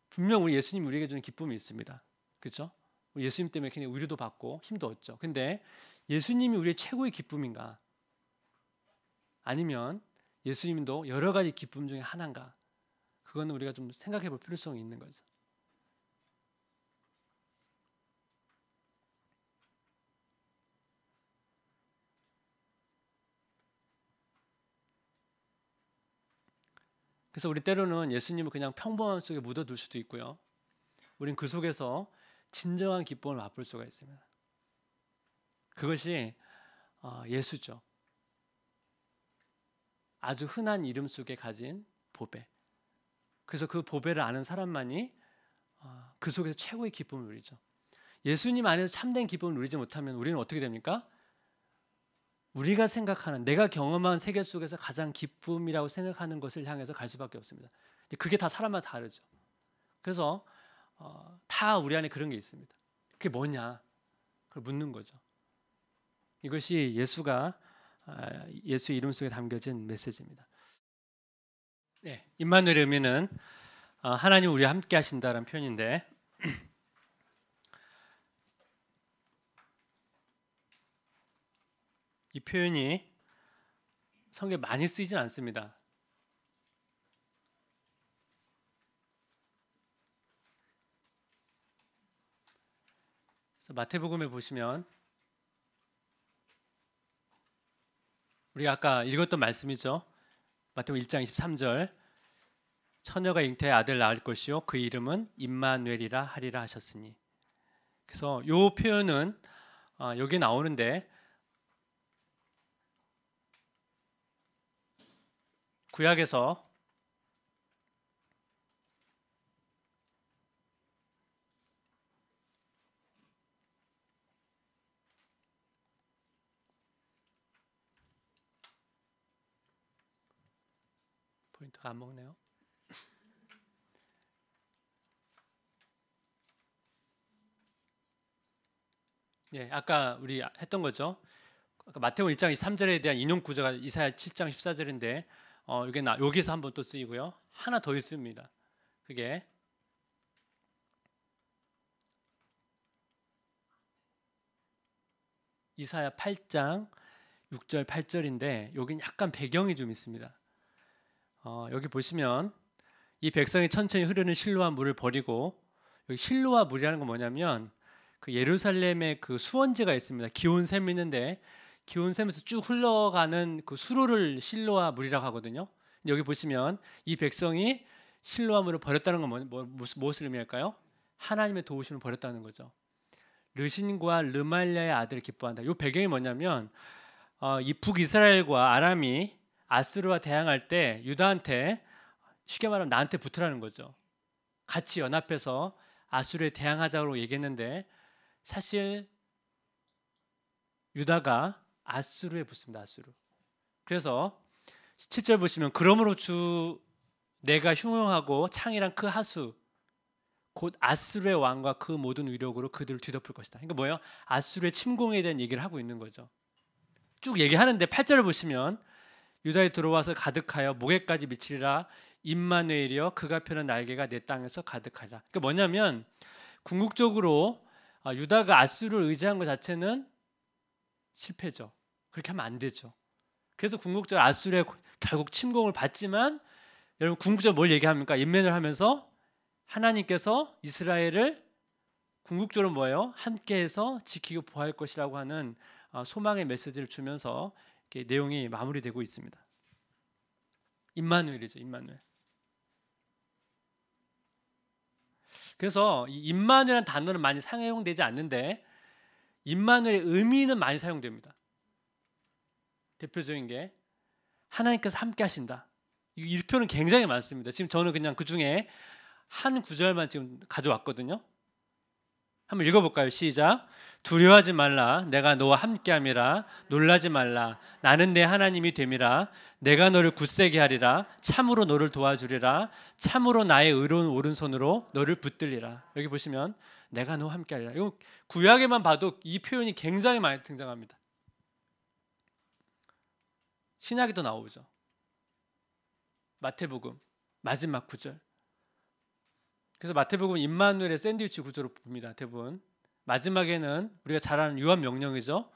분명 우리 예수님 우리에게 주는 기쁨이 있습니다. 그렇죠? 예수님 때문에 굉장 위로도 받고 힘도 얻죠. 근데 예수님이 우리의 최고의 기쁨인가? 아니면 예수님도 여러 가지 기쁨 중에 하나인가? 그거 우리가 좀 생각해 볼 필요성이 있는 거죠. 그래서 우리 때로는 예수님을 그냥 평범함 속에 묻어둘 수도 있고요. 우린 그 속에서 진정한 기쁨을 맛볼 수가 있습니다. 그것이 어, 예수죠. 아주 흔한 이름 속에 가진 보배. 그래서 그 보배를 아는 사람만이 어, 그 속에서 최고의 기쁨을 누리죠. 예수님 안에서 참된 기쁨을 누리지 못하면 우리는 어떻게 됩니까? 우리가 생각하는 내가 경험한 세계 속에서 가장 기쁨이라고 생각하는 것을 향해서 갈 수밖에 없습니다. 그게 다 사람마다 다르죠. 그래서 어, 다 우리 안에 그런 게 있습니다. 그게 뭐냐? 그걸 묻는 거죠. 이것이 예수가 아, 예수의 이름 속에 담겨진 메시지입니다. 네, 임마누엘의 의미는 아, 하나님 우리와 함께 하신다는 표현인데 이 표현이 성경에 많이 쓰이진 않습니다. 그래서 마태복음에 보시면 우리 아까 읽었던 말씀이죠. 마태복음 1장 23절 처녀가 잉태해 아들 낳을 것이요 그 이름은 임마누엘이라 하리라 하셨으니 그래서 요 표현은 아, 여기 나오는데 구약에서 안 먹네요. 예, 아까 우리 했던 거죠. 마태복음 1장 3절에 대한 인용 구조가 이사야 7장 14절인데 어, 이게 나 여기서 한번 또 쓰이고요. 하나 더 있습니다. 그게 이사야 8장 6절 8절인데 여긴 약간 배경이 좀 있습니다. 어, 여기 보시면 이 백성이 천천히 흐르는 실로와 물을 버리고 여기 실로와 물이라는 건 뭐냐면 그 예루살렘의 그 수원지가 있습니다. 기온샘 이 있는데 기온샘에서 쭉 흘러가는 그 수로를 실로와 물이라고 하거든요. 여기 보시면 이 백성이 실로와 물을 버렸다는 건 뭐, 뭐, 무엇을 의미할까요? 하나님의 도우심을 버렸다는 거죠. 르신과 르말리아의 아들을 기뻐한다. 이 배경이 뭐냐면 어, 이 북이스라엘과 아람이 아스르와 대항할 때 유다한테 쉽게 말하면 나한테 붙으라는 거죠. 같이 연합해서 아수르에 대항하자고 얘기했는데 사실 유다가 아수르에 붙습니다. 아수르. 그래서 17절 보시면 그러므로 주 내가 흉흉하고창이란그 하수 곧 아수르의 왕과 그 모든 위력으로 그들을 뒤덮을 것이다. 그러니까 뭐예요? 아수르의 침공에 대한 얘기를 하고 있는 거죠. 쭉 얘기하는데 8절을 보시면 유다에 들어와서 가득하여 목에까지 미치리라 임마누엘이여 그가 펴는 날개가 내 땅에서 가득하리라. 그러니까 뭐냐면 궁극적으로 아, 유다가 아수를 의지한 것 자체는 실패죠. 그렇게 하면 안 되죠. 그래서 궁극적으로 아수르의 결국 침공을 받지만 여러분 궁극적으로 뭘 얘기합니까? 인면을 하면서 하나님께서 이스라엘을 궁극적으로 뭐예요? 함께해서 지키고 보호할 것이라고 하는 아, 소망의 메시지를 주면서 이렇게 내용이 마무리되고 있습니다. 임마누엘이죠, 임마누엘. 그래서 이임마누엘 단어는 많이 사용되지 않는데 임마누엘의 의미는 많이 사용됩니다. 대표적인 게 하나님께서 함께 하신다. 이표현 굉장히 많습니다. 지금 저는 그냥 그 중에 한 구절만 지금 가져왔거든요. 한번 읽어볼까요? 시작. 두려워하지 말라 내가 너와 함께함이라 놀라지 말라 나는 내 하나님이 됨이라 내가 너를 굳세게 하리라 참으로 너를 도와주리라 참으로 나의 의로운 오른손으로 너를 붙들리라 여기 보시면 내가 너와 함께하리라 이거 구약에만 봐도 이 표현이 굉장히 많이 등장합니다 신약에도 나오죠 마태복음 마지막 구절 그래서 마태복음 임마누엘의 샌드위치 구조로 봅니다 대부분 마지막에는 우리가 잘 아는 유한 명령이죠.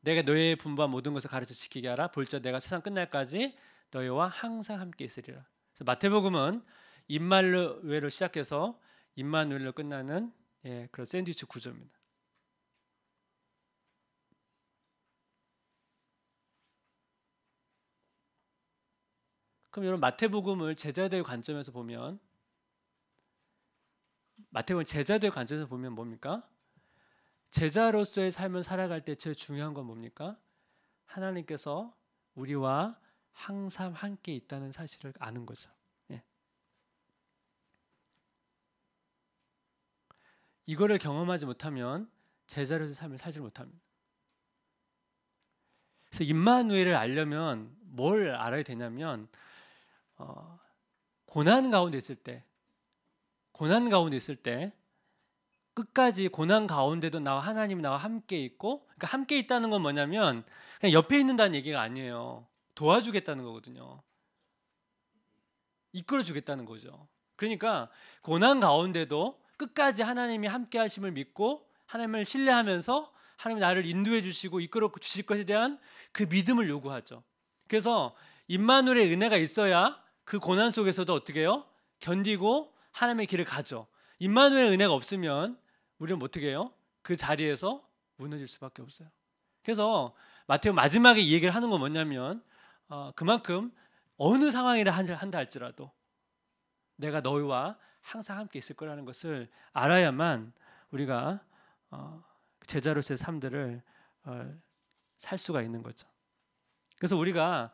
내가 너희의 분부한 모든 것을 가르쳐 지키게 하라. 볼자 내가 세상 끝날까지 너희와 항상 함께 있으리라. 마태복음은 임마누엘로 시작해서 임마누로 끝나는 예, 그런 샌드위치 구조입니다. 그럼 여러분 마태복음을 제자들의 관점에서 보면 마태복음 제자들의 관점에서 보면 뭡니까? 제자로서의 삶을 살아갈 때 제일 중요한 건 뭡니까? 하나님께서 우리와 항상 함께 있다는 사실을 아는 거죠. 예. 이거를 경험하지 못하면 제자로서의 삶을 살지 못합니다. 그래서 임마누엘을 알려면 뭘 알아야 되냐면 어, 고난 가운데 있을 때, 고난 가운데 있을 때 끝까지 고난 가운데도 나와 하나님 나와 함께 있고 그러니까 함께 있다는 건 뭐냐면 그냥 옆에 있는다는 얘기가 아니에요. 도와주겠다는 거거든요. 이끌어 주겠다는 거죠. 그러니까 고난 가운데도 끝까지 하나님이 함께 하심을 믿고 하나님을 신뢰하면서 하나님 나를 인도해 주시고 이끌어 주실 것에 대한 그 믿음을 요구하죠. 그래서 임마누엘의 은혜가 있어야 그 고난 속에서도 어떻게 해요? 견디고 하나님의 길을 가죠. 임마누엘 의 은혜가 없으면 우리는 뭐 어떻게 해요? 그 자리에서 무너질 수밖에 없어요. 그래서 마태오 마지막에 이 얘기를 하는 건 뭐냐면 어, 그만큼 어느 상황이라 한다 할지라도 내가 너희와 항상 함께 있을 거라는 것을 알아야만 우리가 어, 제자로서의 삶들을 어, 살 수가 있는 거죠. 그래서 우리가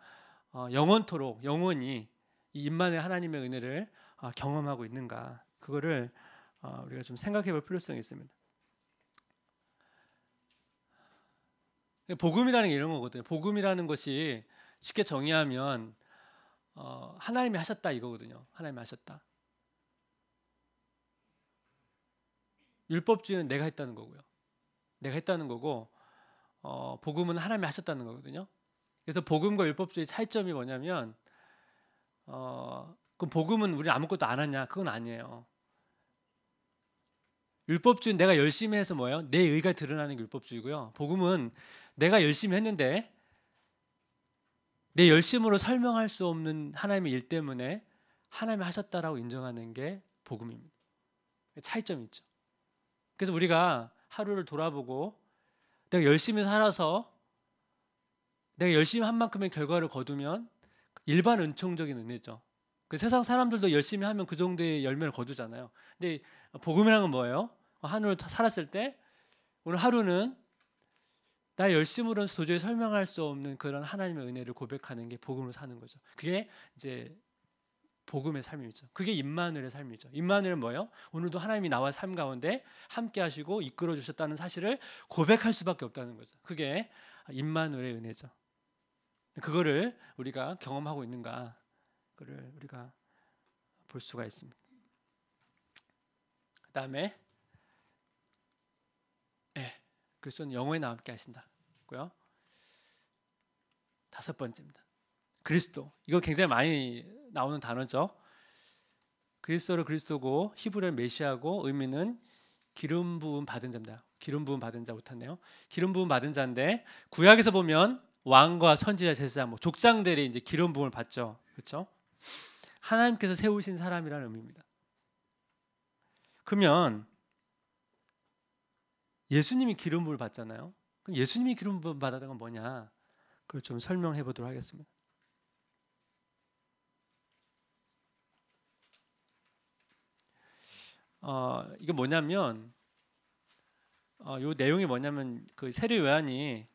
어, 영원토록 영원히 이 임만의 하나님의 은혜를 어, 경험하고 있는가 그거를 아, 우리가 좀 생각해 볼 필요성이 있습니다. 복음이라는 게 이런 거거든요. 복음이라는 것이 쉽게 정의하면 어, 하나님이 하셨다 이거거든요. 하나님이 하셨다. 율법주의는 내가 했다는 거고요. 내가 했다는 거고 어, 복음은 하나님이 하셨다는 거거든요. 그래서 복음과 율법주의 차이점이 뭐냐면 어, 그 복음은 우리 아무것도 안 하냐? 그건 아니에요. 율법주의 내가 열심히 해서 뭐예요? 내 의가 드러나는 게 율법주의고요. 복음은 내가 열심히 했는데 내 열심으로 설명할 수 없는 하나님의 일 때문에 하나님이 하셨다라고 인정하는 게 복음입니다. 차이점이 있죠. 그래서 우리가 하루를 돌아보고 내가 열심히 살아서 내가 열심히 한 만큼의 결과를 거두면 일반 은총적인 은혜죠. 그 세상 사람들도 열심히 하면 그 정도의 열매를 거두잖아요. 근데 복음이란 건 뭐예요? 하루를 살았을 때 오늘 하루는 나 열심으로는 도저히 설명할 수 없는 그런 하나님의 은혜를 고백하는 게 복음으로 사는 거죠. 그게 이제 복음의 삶이죠. 그게 임마누엘의 삶이죠. 임마누엘은 뭐예요? 오늘도 하나님이 나와 삶 가운데 함께 하시고 이끌어 주셨다는 사실을 고백할 수밖에 없다는 거죠. 그게 임마누엘의 은혜죠. 그거를 우리가 경험하고 있는가? 그를 거 우리가 볼 수가 있습니다. 그다음에 그리스도는 영원히 남게 하신다고요. 다섯 번째입니다. 그리스도. 이거 굉장히 많이 나오는 단어죠. 그리스도로 그리스도고 히브리어 메시아고 의미는 기름 부음 받은 자입니다. 기름 부음 받은 자 못하네요. 기름 부음 받은 자인데 구약에서 보면 왕과 선지자 제사 뭐 족장들이 이제 기름 부음을 받죠. 그렇죠? 하나님께서 세우신 사람이라는 의미입니다. 그러면 예수님이 기름부을 받잖아요. 그럼 예수님이 기름부을 받았던 건 뭐냐? 그걸 좀 설명해 보도록 하겠습니다. 어, 이게 뭐냐면 어, 요 내용이 뭐냐면 그 세례 요한이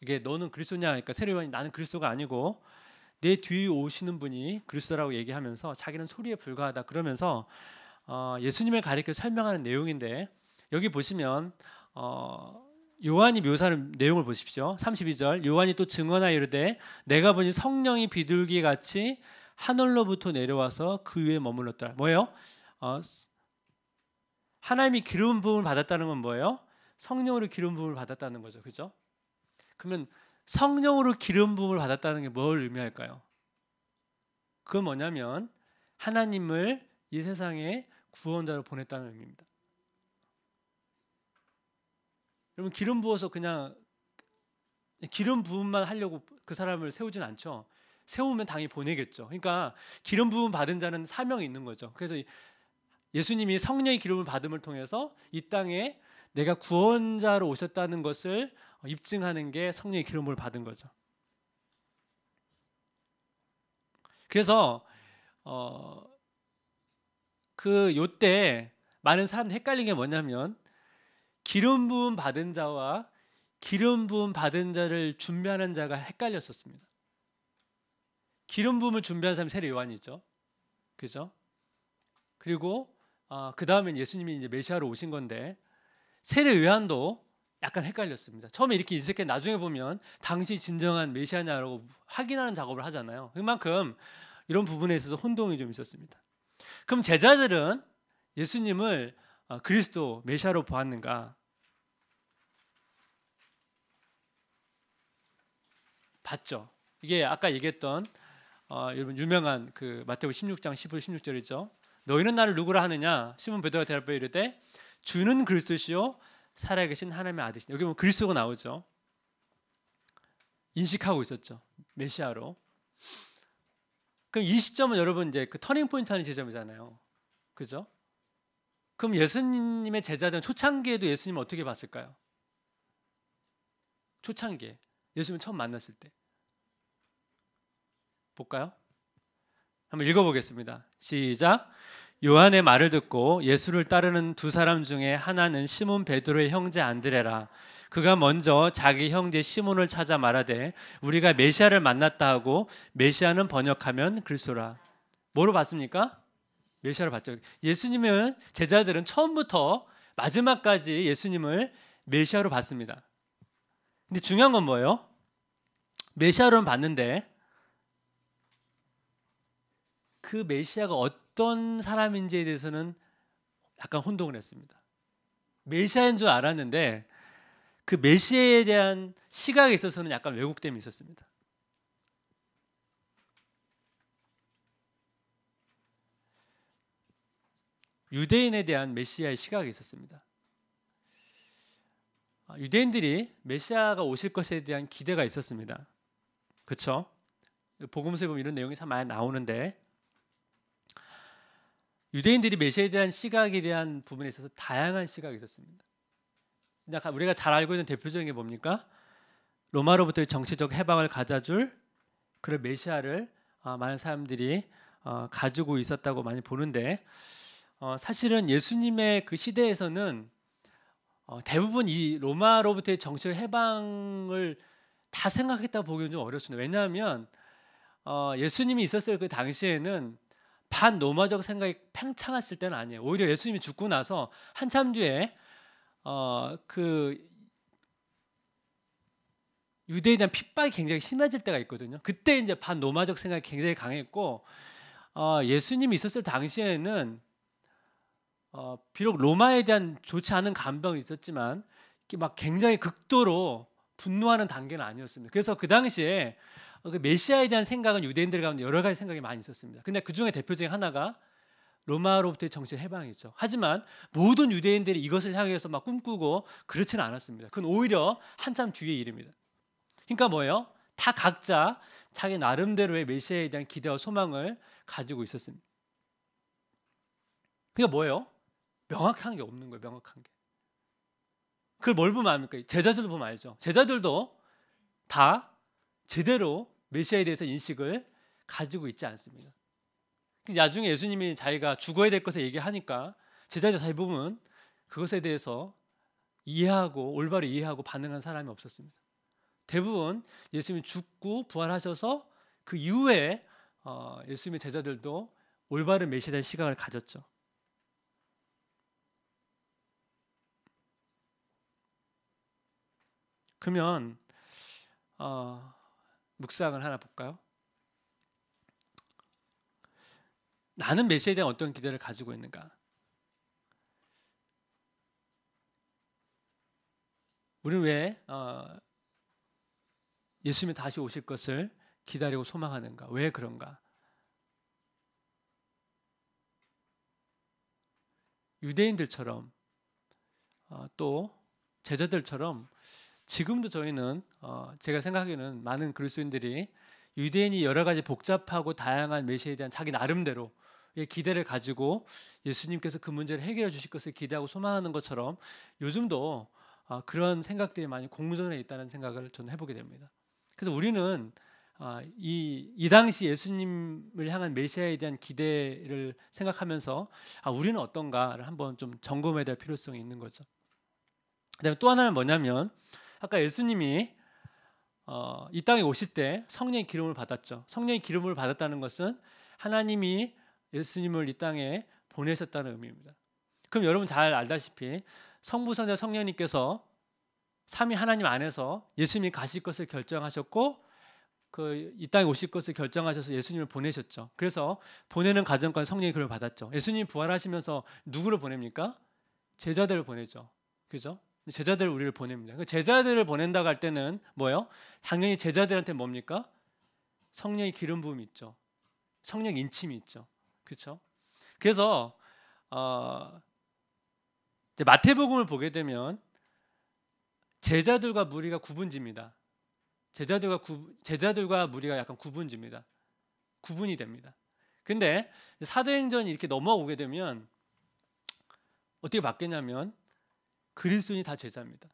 이게 너는 그리스도냐 그러니까 세례 요한이 나는 그리스도가 아니고 내 뒤에 오시는 분이 그리스도라고 얘기하면서 자기는 소리에 불과하다 그러면서 어, 예수님을 가리켜 설명하는 내용인데 여기 보시면 어, 요한이 묘사하는 내용을 보십시오. 32절 요한이 또증언하 이르되 내가 보니 성령이 비둘기 같이 하늘로부터 내려와서 그 위에 머물렀더라. 뭐예요? 어, 하나님이 기름 부음을 받았다는 건 뭐예요? 성령으로 기름 부음을 받았다는 거죠. 그죠? 그러면 성령으로 기름 부음을 받았다는 게 뭘 의미할까요? 그 뭐냐면 하나님을 이 세상에 구원자로 보냈다는 의미입니다. 여러분 기름 부어서 그냥 기름 부음만 하려고 그 사람을 세우진 않죠. 세우면 당연히 보내겠죠. 그러니까 기름 부음 받은 자는 사명이 있는 거죠. 그래서 예수님이 성령의 기름을 받음을 통해서 이 땅에 내가 구원자로 오셨다는 것을 입증하는 게 성령의 기름을 받은 거죠. 그래서 어, 그 요 때 많은 사람들 이 헷갈린 게 뭐냐면 기름 부음 받은 자와 기름 부음 받은 자를 준비하는 자가 헷갈렸었습니다. 기름 부음을 준비한 사람이 세례 요한이죠. 그죠? 그리고 아, 그 다음엔 예수님이 이제 메시아로 오신 건데 세례 요한도 약간 헷갈렸습니다. 처음에 이렇게 인색해 나중에 보면 당시 진정한 메시아냐라고 확인하는 작업을 하잖아요. 그만큼 이런 부분에 있어서 혼동이 좀 있었습니다. 그럼 제자들은 예수님을 아, 그리스도 메시아로 보았는가? 봤죠. 이게 아까 얘기했던 어, 여러분 유명한 그 마태복 16장 15, 16절이죠. 너희는 나를 누구라 하느냐? 시몬 베드로가 대답해 이르되 주는 그리스도시요 살아계신 하나님의 아들이시니 여기 보면 그리스도가 나오죠. 인식하고 있었죠. 메시아로. 그럼 이 시점은 여러분 이제 그 터닝 포인트 하는 지점이잖아요. 그죠? 그럼 예수님의 제자들은 초창기에도 예수님을 어떻게 봤을까요? 초창기에 예수님을 처음 만났을 때 볼까요? 한번 읽어보겠습니다. 시작. 요한의 말을 듣고 예수를 따르는 두 사람 중에 하나는 시몬 베드로의 형제 안드레라. 그가 먼저 자기 형제 시몬을 찾아 말하되 우리가 메시아를 만났다 하고 메시아는 번역하면 글소라. 뭐로 봤습니까? 메시아를 봤죠. 예수님은 제자들은 처음부터 마지막까지 예수님을 메시아로 봤습니다. 근데 중요한 건 뭐예요? 메시아로는 봤는데 그 메시아가 어떤 사람인지에 대해서는 약간 혼동을 했습니다. 메시아인 줄 알았는데 그 메시아에 대한 시각에 있어서는 약간 왜곡됨이 있었습니다. 유대인에 대한 메시아의 시각이 있었습니다. 아, 유대인들이 메시아가 오실 것에 대한 기대가 있었습니다. 그렇죠? 복음서에 보면 이런 내용이 참 많이 나오는데 유대인들이 메시아에 대한 시각에 대한 부분에 있어서 다양한 시각이 있었습니다. 우리가 잘 알고 있는 대표적인 게 뭡니까? 로마로부터의 정치적 해방을 가져줄 그런 메시아를 어, 많은 사람들이 어, 가지고 있었다고 많이 보는데 어, 사실은 예수님의 그 시대에서는 대부분 이 로마로부터의 정치적 해방을 다 생각했다 보기는 좀 어렵습니다. 왜냐하면 예수님이 있었을 그 당시에는 반노마적 생각이 팽창했을 때는 아니에요. 오히려 예수님이 죽고 나서 한참 뒤에 어, 그 유대에 대한 핍박이 굉장히 심해질 때가 있거든요. 그때 이제 반노마적 생각이 굉장히 강했고 어, 예수님이 있었을 당시에는 어, 비록 로마에 대한 좋지 않은 감정이 있었지만 막 굉장히 극도로 분노하는 단계는 아니었습니다. 그래서 그 당시에 어, 그 메시아에 대한 생각은 유대인들 가운데 여러 가지 생각이 많이 있었습니다. 근데 그 중에 대표적인 하나가 로마로부터의 정치 해방이죠. 하지만 모든 유대인들이 이것을 향해서 막 꿈꾸고 그렇지는 않았습니다. 그건 오히려 한참 뒤의 일입니다. 그러니까 뭐예요? 다 각자 자기 나름대로의 메시아에 대한 기대와 소망을 가지고 있었습니다. 그게 뭐예요? 명확한 게 없는 거예요. 명확한 게. 그걸 뭘 보면 압니까? 제자들도 보면 알죠. 제자들도 다 제대로 메시아에 대해서 인식을 가지고 있지 않습니다. 나중에 예수님이 자기가 죽어야 될 것을 얘기하니까 제자들 대부분 그것에 대해서 이해하고 올바로 이해하고 반응한 사람이 없었습니다. 대부분 예수님이 죽고 부활하셔서 그 이후에 어, 예수님의 제자들도 올바른 메시아의 시각을 가졌죠. 그러면 어, 묵상을 하나 볼까요? 나는 메시에 대한 어떤 기대를 가지고 있는가? 우리는 왜 어, 예수님이 다시 오실 것을 기다리고 소망하는가? 왜 그런가? 유대인들처럼 어, 또 제자들처럼 지금도 저희는 어, 제가 생각하기에는 많은 그리스도인들이 유대인이 여러 가지 복잡하고 다양한 메시아에 대한 자기 나름대로의 기대를 가지고 예수님께서 그 문제를 해결해 주실 것을 기대하고 소망하는 것처럼 요즘도 어, 그런 생각들이 많이 공존에 있다는 생각을 저는 해보게 됩니다. 그래서 우리는 어, 이, 이 당시 예수님을 향한 메시아에 대한 기대를 생각하면서 아, 우리는 어떤가를 한번 좀 점검해야 될 필요성이 있는 거죠. 그다음에 또 하나는 뭐냐면 아까 예수님이 어, 이 땅에 오실 때 성령의 기름을 받았죠. 성령의 기름을 받았다는 것은 하나님이 예수님을 이 땅에 보내셨다는 의미입니다. 그럼 여러분 잘 알다시피 성부 성자 성령님께서 삼위 하나님 안에서 예수님이 가실 것을 결정하셨고 그 이 땅에 오실 것을 결정하셔서 예수님을 보내셨죠. 그래서 보내는 과정까지 성령의 그를 받았죠. 예수님 부활하시면서 누구를 보냅니까? 제자들을 보내죠. 그죠? 제자들 우리를 보냅니다. 그 제자들을 보낸다 고할 때는 뭐요? 당연히 제자들한테 뭡니까? 성령의 기름 부음이 있죠. 성령 인침이 있죠. 그렇죠? 그래서 어, 마태복음을 보게 되면 제자들과 무리가 구분집니다. 제자들과 구, 제자들과 무리가 약간 구분집니다. 구분이 됩니다. 근데 사도행전이 이렇게 넘어오게 되면 어떻게 바뀌냐면 그리스도인이 다 제자입니다.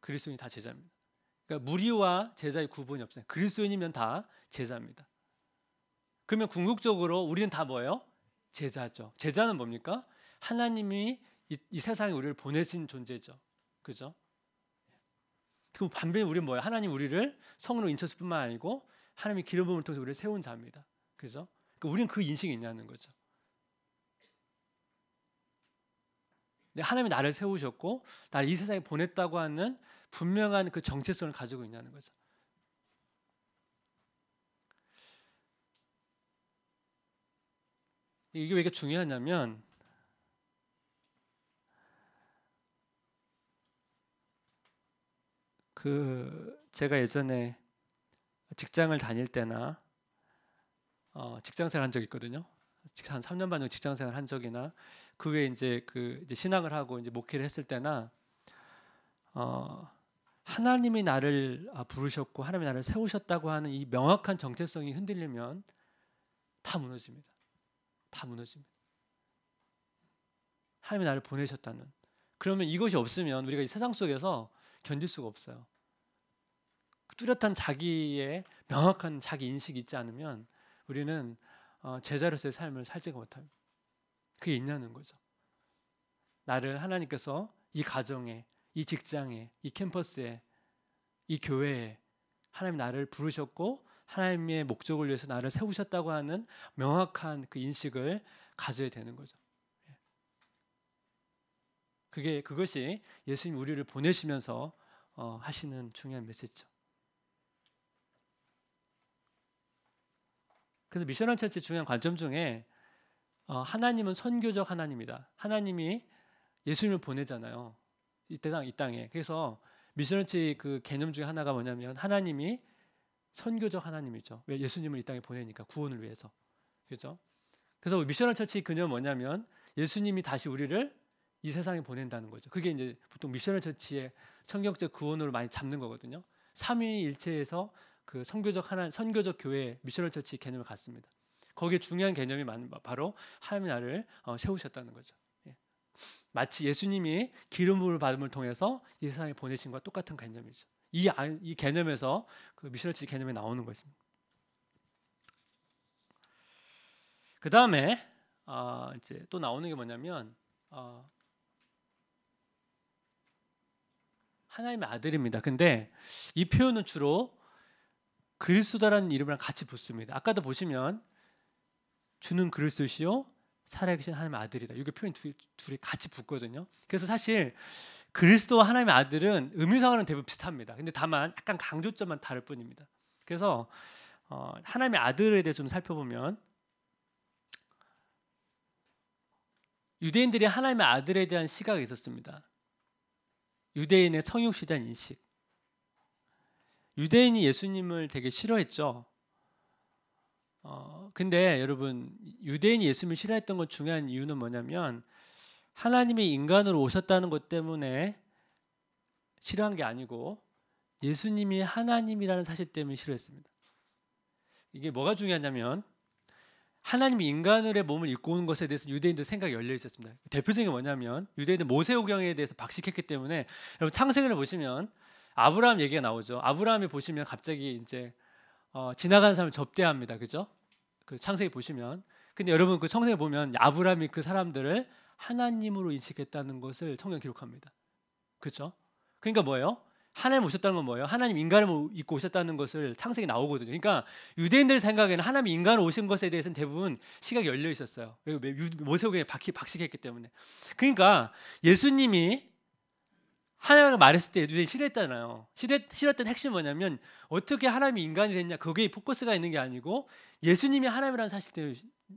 그리스인이다 제자입니다. 그러니까 무리와 제자의 구분이 없어요. 그리스인이면다 제자입니다. 그러면 궁극적으로 우리는 다 뭐예요? 제자죠. 제자는 뭡니까? 하나님이 이, 이 세상에 우리를 보내신 존재죠. 그죠? 그 반면에 우리는 뭐예요? 하나님 우리를 성으로 인쳤을 뿐만 아니고 하나님이 기름 부음을 통해서 우리를 세운 자입니다. 그죠? 그러니까 우리는 그 인식이 있냐는 거죠. 네, 하나님이 나를 세우셨고 나를 이 세상에 보냈다고 하는 분명한 그 정체성을 가지고 있냐는 거죠. 이게 왜 이렇게 중요하냐면 그 제가 예전에 직장을 다닐 때나 어, 직장생활 한 적이 있거든요. 한 3년 반 정도 직장생활 한 적이나 그 외에 이제 그 이제 신앙을 하고 이제 목회를 했을 때나 어, 하나님이 나를 아, 부르셨고 하나님이 나를 세우셨다고 하는 이 명확한 정체성이 흔들리면 다 무너집니다. 다 무너집니다. 하나님이 나를 보내셨다는 그러면 이것이 없으면 우리가 이 세상 속에서 견딜 수가 없어요. 뚜렷한 자기의 명확한 자기 인식이 있지 않으면 우리는 어, 제자로서의 삶을 살지가 못합니다. 그게 있냐는 거죠. 나를 하나님께서 이 가정에, 이 직장에, 이 캠퍼스에, 이 교회에 하나님 나를 부르셨고 하나님의 목적을 위해서 나를 세우셨다고 하는 명확한 그 인식을 가져야 되는 거죠. 예. 그게 그것이 예수님 우리를 보내시면서 어, 하시는 중요한 메시지죠. 그래서 미션한 처치 중요한 관점 중에 어, 하나님은 선교적 하나님이다. 하나님이 예수님을 보내잖아요. 이 땅, 이 땅에. 그래서 미션치그 개념 중에 하나가 뭐냐면 하나님이 선교적 하나님이죠. 왜 예수님을 이 땅에 보내니까 구원을 위해서. 그죠? 그래서 미션널 처치 그념 뭐냐면 예수님이 다시 우리를 이 세상에 보낸다는 거죠. 그게 이제 보통 미션널 처치의 성경적 구원으로 많이 잡는 거거든요. 삼위일체에서 그 선교적 하나 선교적 교회 미션널 처치 개념을 갖습니다. 거기에 중요한 개념이 바로 하나님 나를 어, 세우셨다는 거죠. 예. 마치 예수님이 기름부을 받음을 통해서 이 세상에 보내신 것과 똑같은 개념이죠. 이, 아, 이 개념에서 그미션어 개념이 나오는 것입니다. 그 다음에 어, 이제 또 나오는 게 뭐냐면 어, 하나님의 아들입니다. 근데 이 표현은 주로 그리스도라는 이름이 같이 붙습니다. 아까도 보시면 주는 그리스도시요 살아계신 하나님의 아들이다. 이게 표현 둘이, 둘이 같이 붙거든요. 그래서 사실 그리스도와 하나님의 아들은 의미상으로는 대부분 비슷합니다. 근데 다만 약간 강조점만 다를 뿐입니다. 그래서 어, 하나님의 아들에 대해 좀 살펴보면 유대인들이 하나님의 아들에 대한 시각이 있었습니다. 유대인의 성육시대 인식. 유대인이 예수님을 되게 싫어했죠. 어, 근데 여러분 유대인이 예수님을 싫어했던 것 중요한 이유는 뭐냐면 하나님이 인간으로 오셨다는 것 때문에 싫어한 게 아니고 예수님이 하나님이라는 사실 때문에 싫어했습니다. 이게 뭐가 중요하냐면 하나님이 인간의 몸을 입고 오는 것에 대해서 유대인들 생각이 열려 있었습니다. 대표적인 게 뭐냐면 유대인들 모세오경에 대해서 박식했기 때문에 여러분 창세기를 보시면 아브라함 얘기가 나오죠. 아브라함이 보시면 갑자기 이제 어, 지나가는 사람을 접대합니다. 그죠? 그 창세기 보시면. 근데 여러분 그 성경에 보면 아브라함이 그 사람들을 하나님으로 인식했다는 것을 성경 기록합니다. 그죠? 그러니까 뭐예요? 하나님 오셨다는 건 뭐예요? 하나님 인간을 입고 오셨다는 것을 창세기 나오거든요. 그러니까 유대인들 생각에는 하나님 인간 오신 것에 대해서는 대부분 시각이 열려 있었어요. 모세오경에 박식했기 때문에. 그러니까 예수님이 하나님을 말했을 때에두 싫어했잖아요. 싫었던핵심 뭐냐면 어떻게 하나님이 인간이 됐냐 그게 포커스가 있는 게 아니고 예수님이 하나님이라는 사실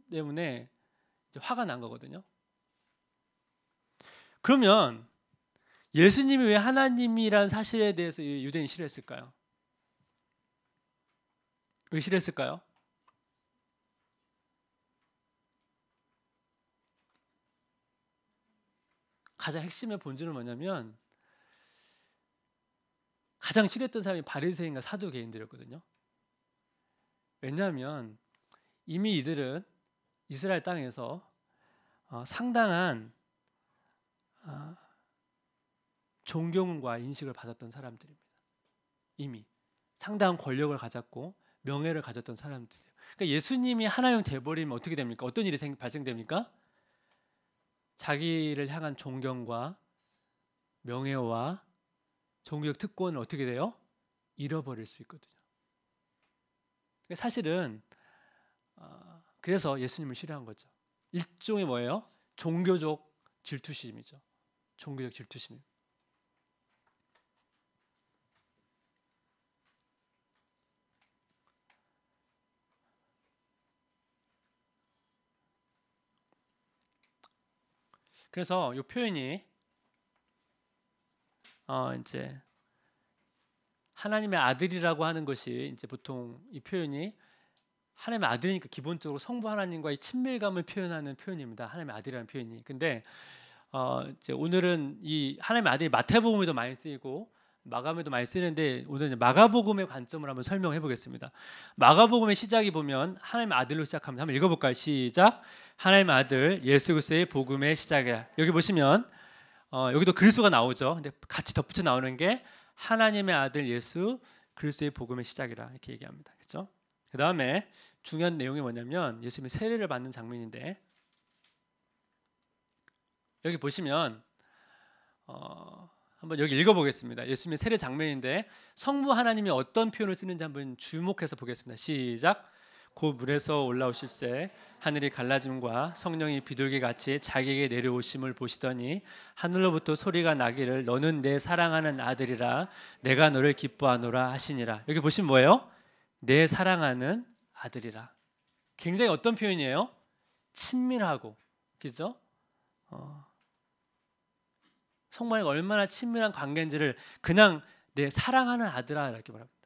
때문에 화가 난 거거든요. 그러면 예수님이 왜 하나님이란 사실에 대해서 유대인 싫어했을까요? 왜 싫어했을까요? 가장 핵심의 본질은 뭐냐면 가장 싫었던 사람이 바리새인과 사두개인들이었거든요. 왜냐하면 이미 이들은 이스라엘 땅에서 어, 상당한 어, 존경과 인식을 받았던 사람들입니다. 이미 상당한 권력을 가졌고 명예를 가졌던 사람들이에요. 그러니까 예수님이 하나님 돼버리면 어떻게 됩니까? 어떤 일이 생, 발생됩니까? 자기를 향한 존경과 명예와 종교적 특권을 어떻게 돼요? 잃어버릴 수 있거든요. 그러니까 사실은 아, 그래서 예수님을 싫어한 거죠. 일종의 뭐예요? 종교적 질투심이죠. 종교적 질투심. 그래서 이 표현이 어 이제 하나님의 아들이라고 하는 것이 이제 보통 이 표현이 하나님의 아들이니까 기본적으로 성부 하나님과의 친밀감을 표현하는 표현입니다. 하나님의 아들이라는 표현이. 근데 어 이제 오늘은 이 하나님의 아들이 마태복음에도 많이 쓰이고 마감에도 많이 쓰는데 오늘 이제 마가복음의 관점을 한번 설명해 보겠습니다. 마가복음의 시작이 보면 하나님의 아들로 시작합니다. 한번 읽어볼까요? 시작. 하나님의 아들 예수 그리스도의 복음의 시작이야. 여기 보시면 어, 여기도 그리스도가 나오죠. 근데 같이 덧붙여 나오는 게 하나님의 아들 예수 그리스도의 복음의 시작이라 이렇게 얘기합니다. 그렇죠? 그 다음에 중요한 내용이 뭐냐면 예수님이 세례를 받는 장면인데 여기 보시면 어, 한번 여기 읽어보겠습니다. 예수님의 세례 장면인데 성부 하나님이 어떤 표현을 쓰는지 한번 주목해서 보겠습니다. 시작. 그 물에서 올라오실때 하늘이 갈라짐과 성령이 비둘기 같이 자기에게 내려오심을 보시더니 하늘로부터 소리가 나기를 너는 내 사랑하는 아들이라 내가 너를 기뻐하노라 하시니라. 여기 보시면 뭐예요? 내 사랑하는 아들이라. 굉장히 어떤 표현이에요? 친밀하고 그죠? 어, 성모님 얼마나 친밀한 관계인지를 그냥 내 사랑하는 아들아 이렇게 말합니다.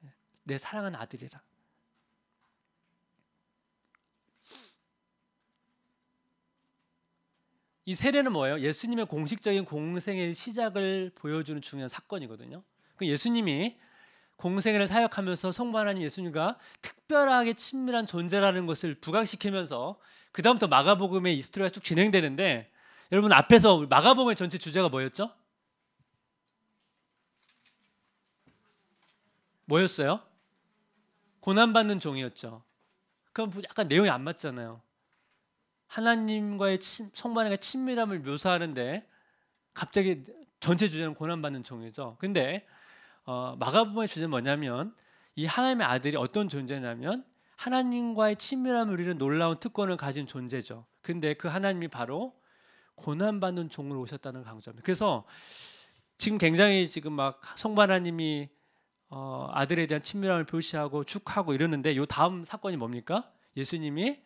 네. 내 사랑하는 아들이라. 이 세례는 뭐예요? 예수님의 공식적인 공생의 시작을 보여주는 중요한 사건이거든요. 그 예수님이 공생애를 사역하면서 성부 하나님 예수님과 특별하게 친밀한 존재라는 것을 부각시키면서 그 다음부터 마가복음의 이스토리가 쭉 진행되는데 여러분 앞에서 마가복음의 전체 주제가 뭐였죠? 뭐였어요? 고난받는 종이었죠. 그럼 뭐 약간 내용이 안 맞잖아요. 하나님과의 친, 성만의 친밀함을 묘사하는데 갑자기 전체 주제는 고난받는 종이죠. 근데 어, 마가복음의 주제는 뭐냐면 이 하나님의 아들이 어떤 존재냐면 하나님과의 친밀함을 누리는 놀라운 특권을 가진 존재죠. 근데 그 하나님이 바로 고난받는 종으로 오셨다는 강조입니다. 그래서 지금 굉장히 지금 막 성부 하님이 어, 아들에 대한 친밀함을 표시하고 축하고 하 이러는데 요 다음 사건이 뭡니까? 예수님이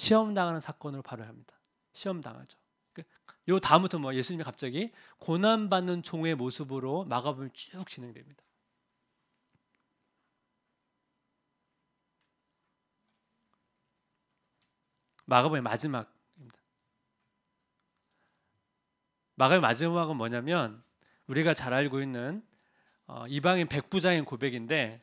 시험 당하는 사건으로 발효합니다. 시험 당하죠. 그, 요 다음부터 뭐 예수님이 갑자기 고난 받는 종의 모습으로 마가복음 쭉 진행됩니다. 마가복음의 마지막입니다. 마가의 마지막은 뭐냐면 우리가 잘 알고 있는 어, 이방인 백부장의 고백인데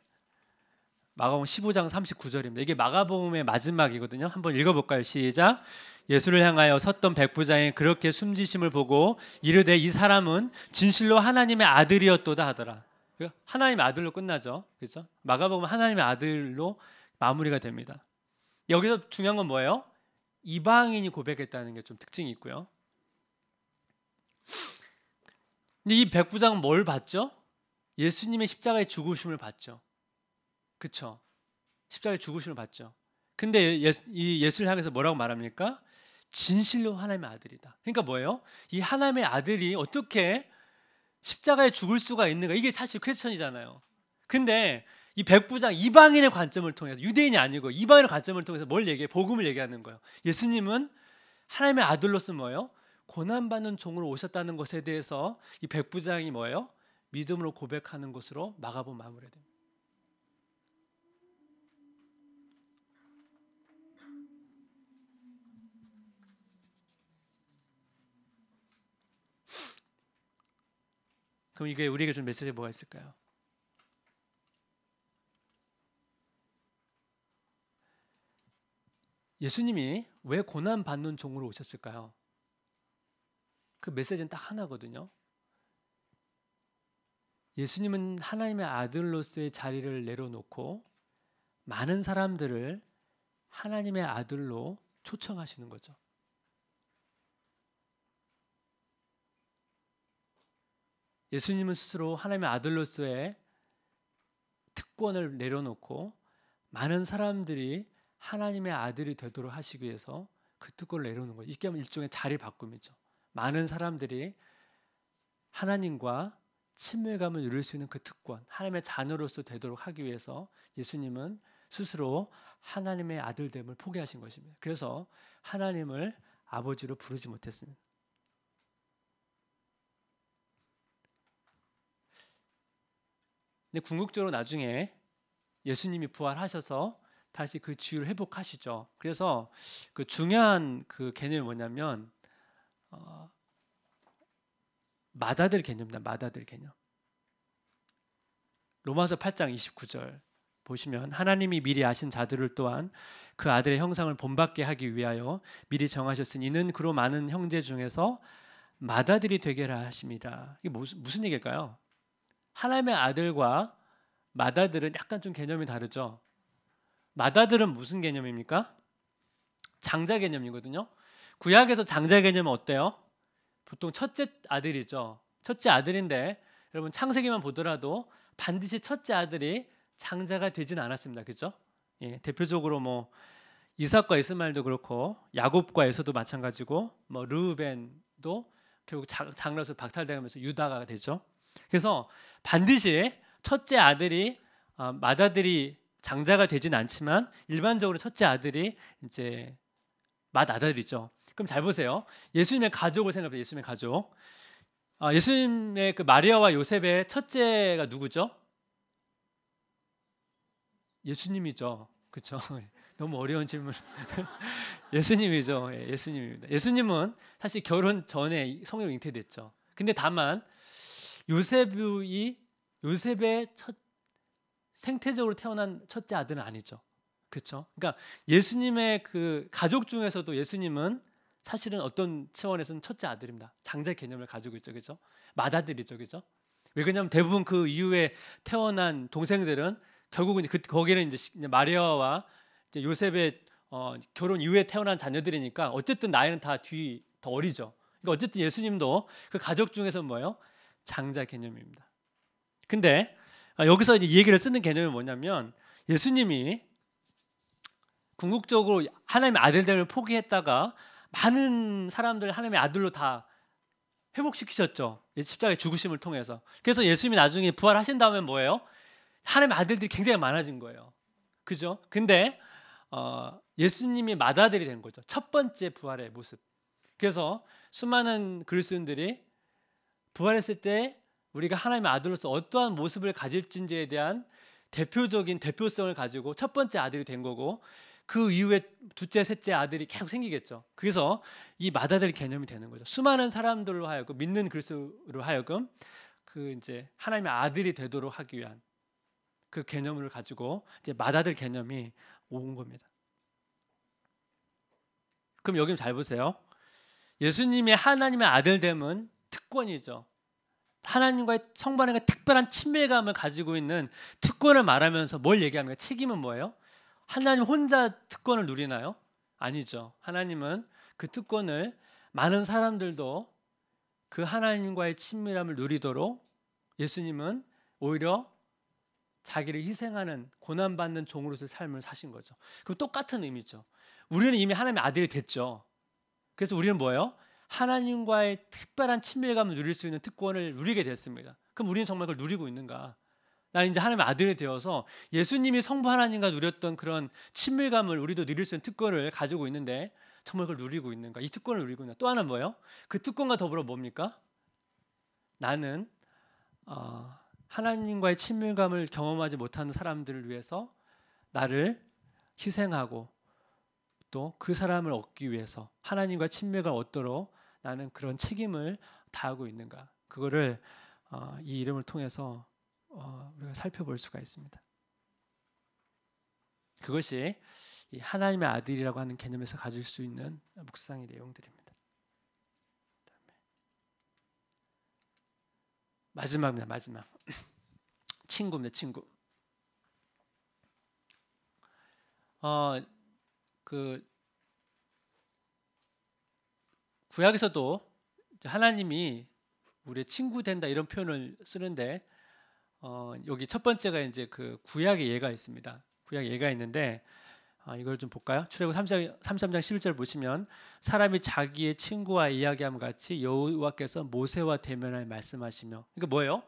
마가복음 15장 39절입니다. 이게 마가복음의 마지막이거든요. 한번 읽어볼까요? 시작. 예수를 향하여 섰던 백부장이 그렇게 숨지심을 보고 이르되 이 사람은 진실로 하나님의 아들이었도다 하더라. 그 하나님의 아들로 끝나죠. 그죠 마가복음 하나님의 아들로 마무리가 됩니다. 여기서 중요한 건 뭐예요? 이방인이 고백했다는 게 좀 특징이 있고요. 이 백부장 뭘 봤죠? 예수님의 십자가의 죽으심을 봤죠. 그쵸? 십자가에 죽으심을 받죠. 근데 예, 예, 이 예수를 향해서 뭐라고 말합니까? 진실로 하나님의 아들이다. 그러니까 뭐예요? 이 하나님의 아들이 어떻게 십자가에 죽을 수가 있는가? 이게 사실 퀘스천이잖아요. 근데 이 백부장 이방인의 관점을 통해서 유대인이 아니고 이방인의 관점을 통해서 뭘 얘기해? 복음을 얘기하는 거예요. 예수님은 하나님의 아들로서 뭐예요? 고난받는 종으로 오셨다는 것에 대해서 이 백부장이 뭐예요? 믿음으로 고백하는 것으로 마가복 마무리됩니다. 그럼 이게 우리에게 준 메시지가 뭐가 있을까요? 예수님이 왜 고난 받는 종으로 오셨을까요? 그 메시지는 딱 하나거든요. 예수님은 하나님의 아들로서의 자리를 내려놓고 많은 사람들을 하나님의 아들로 초청하시는 거죠. 예수님은 스스로 하나님의 아들로서의 특권을 내려놓고 많은 사람들이 하나님의 아들이 되도록 하시기 위해서 그 특권을 내려놓는 거예요. 이게 일종의 자리 바꿈이죠. 많은 사람들이 하나님과 친밀감을 누릴 수 있는 그 특권, 하나님의 자녀로서 되도록 하기 위해서 예수님은 스스로 하나님의 아들됨을 포기하신 것입니다. 그래서 하나님을 아버지로 부르지 못했습니다. 근데 궁극적으로 나중에 예수님이 부활하셔서 다시 그 지유를 회복하시죠. 그래서 그 중요한 그 개념이 뭐냐면 어, 마다들 개념입니다. 마다들 개념. 로마서 8장 29절 보시면 하나님이 미리 아신 자들을 또한 그 아들의 형상을 본받게 하기 위하여 미리 정하셨으니 이는 그로 많은 형제 중에서 마다들이 되게 라 하십니다. 이게 무슨, 무슨 얘기일까요? 하나님의 아들과 마다들은 약간 좀 개념이 다르죠. 마다들은 무슨 개념입니까? 장자 개념이거든요. 구약에서 장자 개념은 어때요? 보통 첫째 아들이죠. 첫째 아들인데 여러분 창세기만 보더라도 반드시 첫째 아들이 장자가 되진 않았습니다. 그죠? 예, 대표적으로 뭐 이삭과 이스마엘도 그렇고 야곱과 에서도 마찬가지고 뭐 르우벤도 결국 장로에서 박탈되면서 유다가 되죠. 그래서 반드시 첫째 아들이 어, 맏아들이 장자가 되진 않지만 일반적으로 첫째 아들이 이제 맏아들이죠. 그럼 잘 보세요. 예수님의 가족을 생각해 예수님의 가족. 아, 예수님의 그 마리아와 요셉의 첫째가 누구죠? 예수님이죠. 그렇죠? 너무 어려운 질문. 예수님이죠. 예, 수님입니다 예수님은 사실 결혼 전에 성령 잉태됐죠. 근데 다만 요셉이 요셉의 첫 생태적으로 태어난 첫째 아들은 아니죠. 그렇죠? 그러니까 예수님의 그 가족 중에서도 예수님은 사실은 어떤 차원에서는 첫째 아들입니다. 장자 개념을 가지고 있죠. 그렇죠? 맏아들이죠. 그렇죠? 왜그냐면 대부분 그 이후에 태어난 동생들은 결국은 그 거기는 이제 마리아와 이제 요셉의 어, 결혼 이후에 태어난 자녀들이니까 어쨌든 나이는 다 뒤 더 어리죠. 그러니까 어쨌든 예수님도 그 가족 중에서 뭐예요? 장자 개념입니다. 근데 아, 여기서 이제 얘기를 쓰는 개념이 뭐냐면 예수님이 궁극적으로 하나님의 아들됨을 포기했다가 많은 사람들 하나님의 아들로 다 회복시키셨죠. 십자가의 죽으심을 통해서. 그래서 예수님이 나중에 부활하신 다음에 뭐예요? 하나님의 아들들이 굉장히 많아진 거예요. 그죠? 근데 어, 예수님이 마다들이 된 거죠. 첫 번째 부활의 모습. 그래서 수많은 그리스도인들이 부활했을 때 우리가 하나님의 아들로서 어떠한 모습을 가질진지에 대한 대표적인 대표성을 가지고 첫 번째 아들이 된 거고 그 이후에 둘째, 셋째 아들이 계속 생기겠죠. 그래서 이맏아들 개념이 되는 거죠. 수많은 사람들로 하여금 믿는 그리스도로 하여금 그 이제 하나님의 아들이 되도록 하기 위한 그 개념을 가지고 이제 맏아들 개념이 온 겁니다. 그럼 여기 잘 보세요. 예수님의 하나님의 아들 됨은 특권이죠. 하나님과의 성반의 특별한 친밀감을 가지고 있는 특권을 말하면서 뭘 얘기합니까? 책임은 뭐예요? 하나님 혼자 특권을 누리나요? 아니죠. 하나님은 그 특권을 많은 사람들도 그 하나님과의 친밀함을 누리도록 예수님은 오히려 자기를 희생하는 고난받는 종으로서 삶을 사신 거죠. 그럼 똑같은 의미죠. 우리는 이미 하나님의 아들이 됐죠. 그래서 우리는 뭐예요? 하나님과의 특별한 친밀감을 누릴 수 있는 특권을 누리게 됐습니다. 그럼 우리는 정말 그걸 누리고 있는가? 난 이제 하나님의 아들이 되어서 예수님이 성부 하나님과 누렸던 그런 친밀감을 우리도 누릴 수 있는 특권을 가지고 있는데 정말 그걸 누리고 있는가? 이 특권을 누리고 있나? 또 하나 뭐예요? 그 특권과 더불어 뭡니까? 나는 어, 하나님과의 친밀감을 경험하지 못하는 사람들을 위해서 나를 희생하고 또 그 사람을 얻기 위해서 하나님과 친밀감 얻도록 나는 그런 책임을 다하고 있는가? 그거를 어, 이 이름을 통해서 어, 우리가 살펴볼 수가 있습니다. 그것이 하나님의 아들이라고 하는 개념에서 가질 수 있는 묵상의 내용들입니다. 마지막입니다. 마지막 친구입니다. 친구. 어, 그 구약에서도 하나님이 우리의 친구 된다 이런 표현을 쓰는데 어, 여기 첫 번째가 이제 그 구약의 예가 있습니다. 구약의 예가 있는데 아, 이걸 좀 볼까요? 출애굽 33장 11절 보시면 사람이 자기의 친구와 이야기함 같이 여호와께서 모세와 대면하여 말씀하시며 그러니까 뭐예요?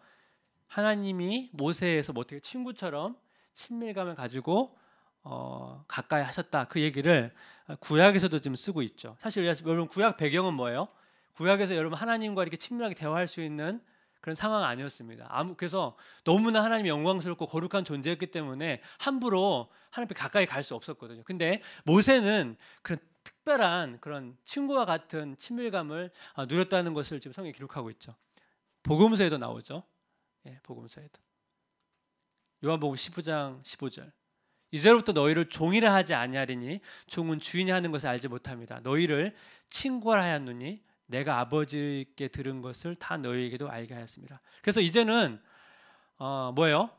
하나님이 모세에서 뭐 어떻게 친구처럼 친밀감을 가지고 어, 가까이 하셨다 그 얘기를 어, 구약에서도 좀 쓰고 있죠. 사실 여러분 구약 배경은 뭐예요? 구약에서 여러분 하나님과 이렇게 친밀하게 대화할 수 있는 그런 상황 아니었습니다. 아무 그래서 너무나 하나님 영광스럽고 거룩한 존재였기 때문에 함부로 하나님 가까이 갈 수 없었거든요. 근데 모세는 그런 특별한 그런 친구와 같은 친밀감을 아, 누렸다는 것을 지금 성경 기록하고 있죠. 복음서에도 나오죠. 예, 복음서에도. 요한복음 15장 15절. 이제로부터 너희를 종이라 하지 아니하리니 종은 주인이 하는 것을 알지 못합니다. 너희를 친구라 하였노니 내가 아버지께 들은 것을 다 너희에게도 알게 하였습니다. 그래서 이제는 어, 뭐예요?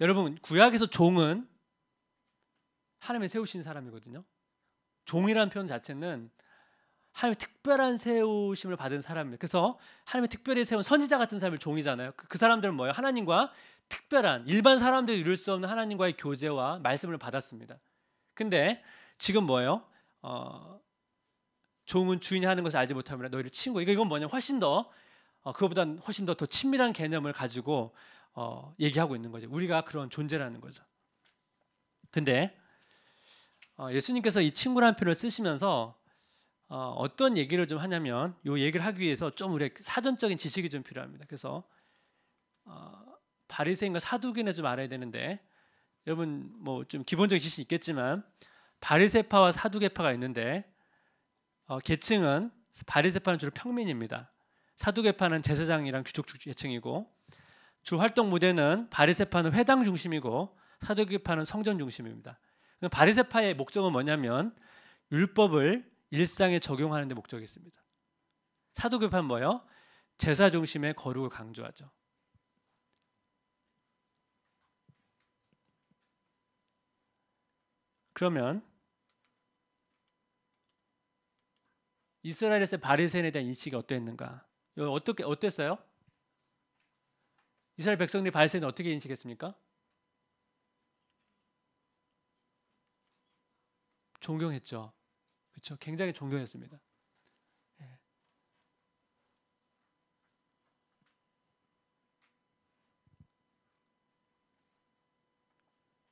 여러분 구약에서 종은 하나님이 세우신 사람이거든요. 종이라는 표현 자체는 하나님의 특별한 세우심을 받은 사람이에요. 그래서 하나님이 특별히 세운 선지자 같은 사람을 종이잖아요. 그, 그 사람들은 뭐예요? 하나님과 특별한 일반 사람들이 이룰 수 없는 하나님과의 교제와 말씀을 받았습니다. 근데 지금 뭐예요? 어, 종은 주인이 하는 것을 알지 못하면 너희를 친구. 이거 그러니까 이건 뭐냐? 훨씬 더 어, 그보다 훨씬 더 더 친밀한 개념을 가지고 어, 얘기하고 있는 거죠. 우리가 그런 존재라는 거죠. 근데 어, 예수님께서 이 친구란 표현을 쓰시면서 어, 어떤 얘기를 좀 하냐면 이 얘기를 하기 위해서 좀 우리 사전적인 지식이 좀 필요합니다. 그래서 어, 바리새인과 사두기는 좀 알아야 되는데 여러분 뭐 좀 기본적인 지식 있겠지만 바리새파와 사두개파가 있는데 어, 계층은 바리새파는 주로 평민입니다. 사두개파는 제사장이랑 귀족 계층이고 주 활동 무대는 바리새파는 회당 중심이고 사두개파는 성전 중심입니다. 바리새파의 목적은 뭐냐면 율법을 일상에 적용하는 데 목적이 있습니다. 사두개파는 뭐요? 제사 중심의 거룩을 강조하죠. 그러면 이스라엘에서 바리새인에 대한 인식이 어땠는가? 어떻게 어땠어요? 이스라엘 백성들이 바리새인을 어떻게 인식했습니까? 존경했죠. 그렇죠? 굉장히 존경했습니다. 예.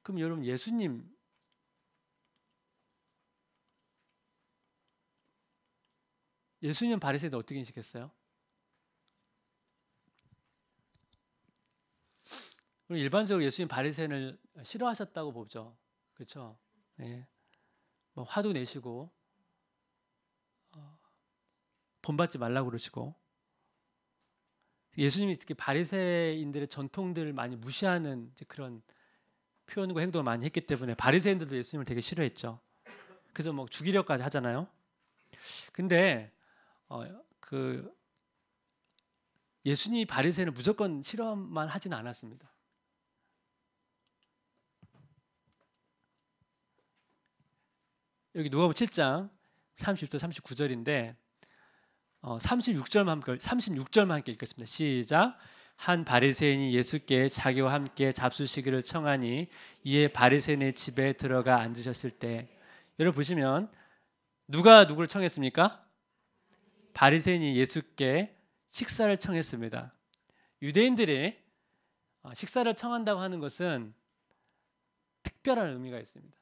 그럼 여러분 예수님 예수님 바리새인들 어떻게 인식했어요? 우리 일반적으로 예수님 바리새인을 싫어하셨다고 보죠. 그렇죠? 예. 뭐 화도 내시고 어, 본받지 말라고 그러시고 예수님이 특히 바리새인들의 전통들을 많이 무시하는 그런 표현과 행동을 많이 했기 때문에 바리새인들도 예수님을 되게 싫어했죠. 그래서 뭐 죽이려까지 하잖아요. 근데 어, 그 예수님이 바리새인을 무조건 싫어만 하지는 않았습니다. 여기 누가복음 7장 30절 39절인데 어, 36절만 함께 36절만 함께 읽겠습니다. 시작. 한 바리새인이 예수께 자기와 함께 잡수시기를 청하니 이에 바리새인의 집에 들어가 앉으셨을 때 여러분 보시면 누가 누구를 청했습니까? 바리새인이 예수께 식사를 청했습니다. 유대인들이 어, 식사를 청한다고 하는 것은 특별한 의미가 있습니다.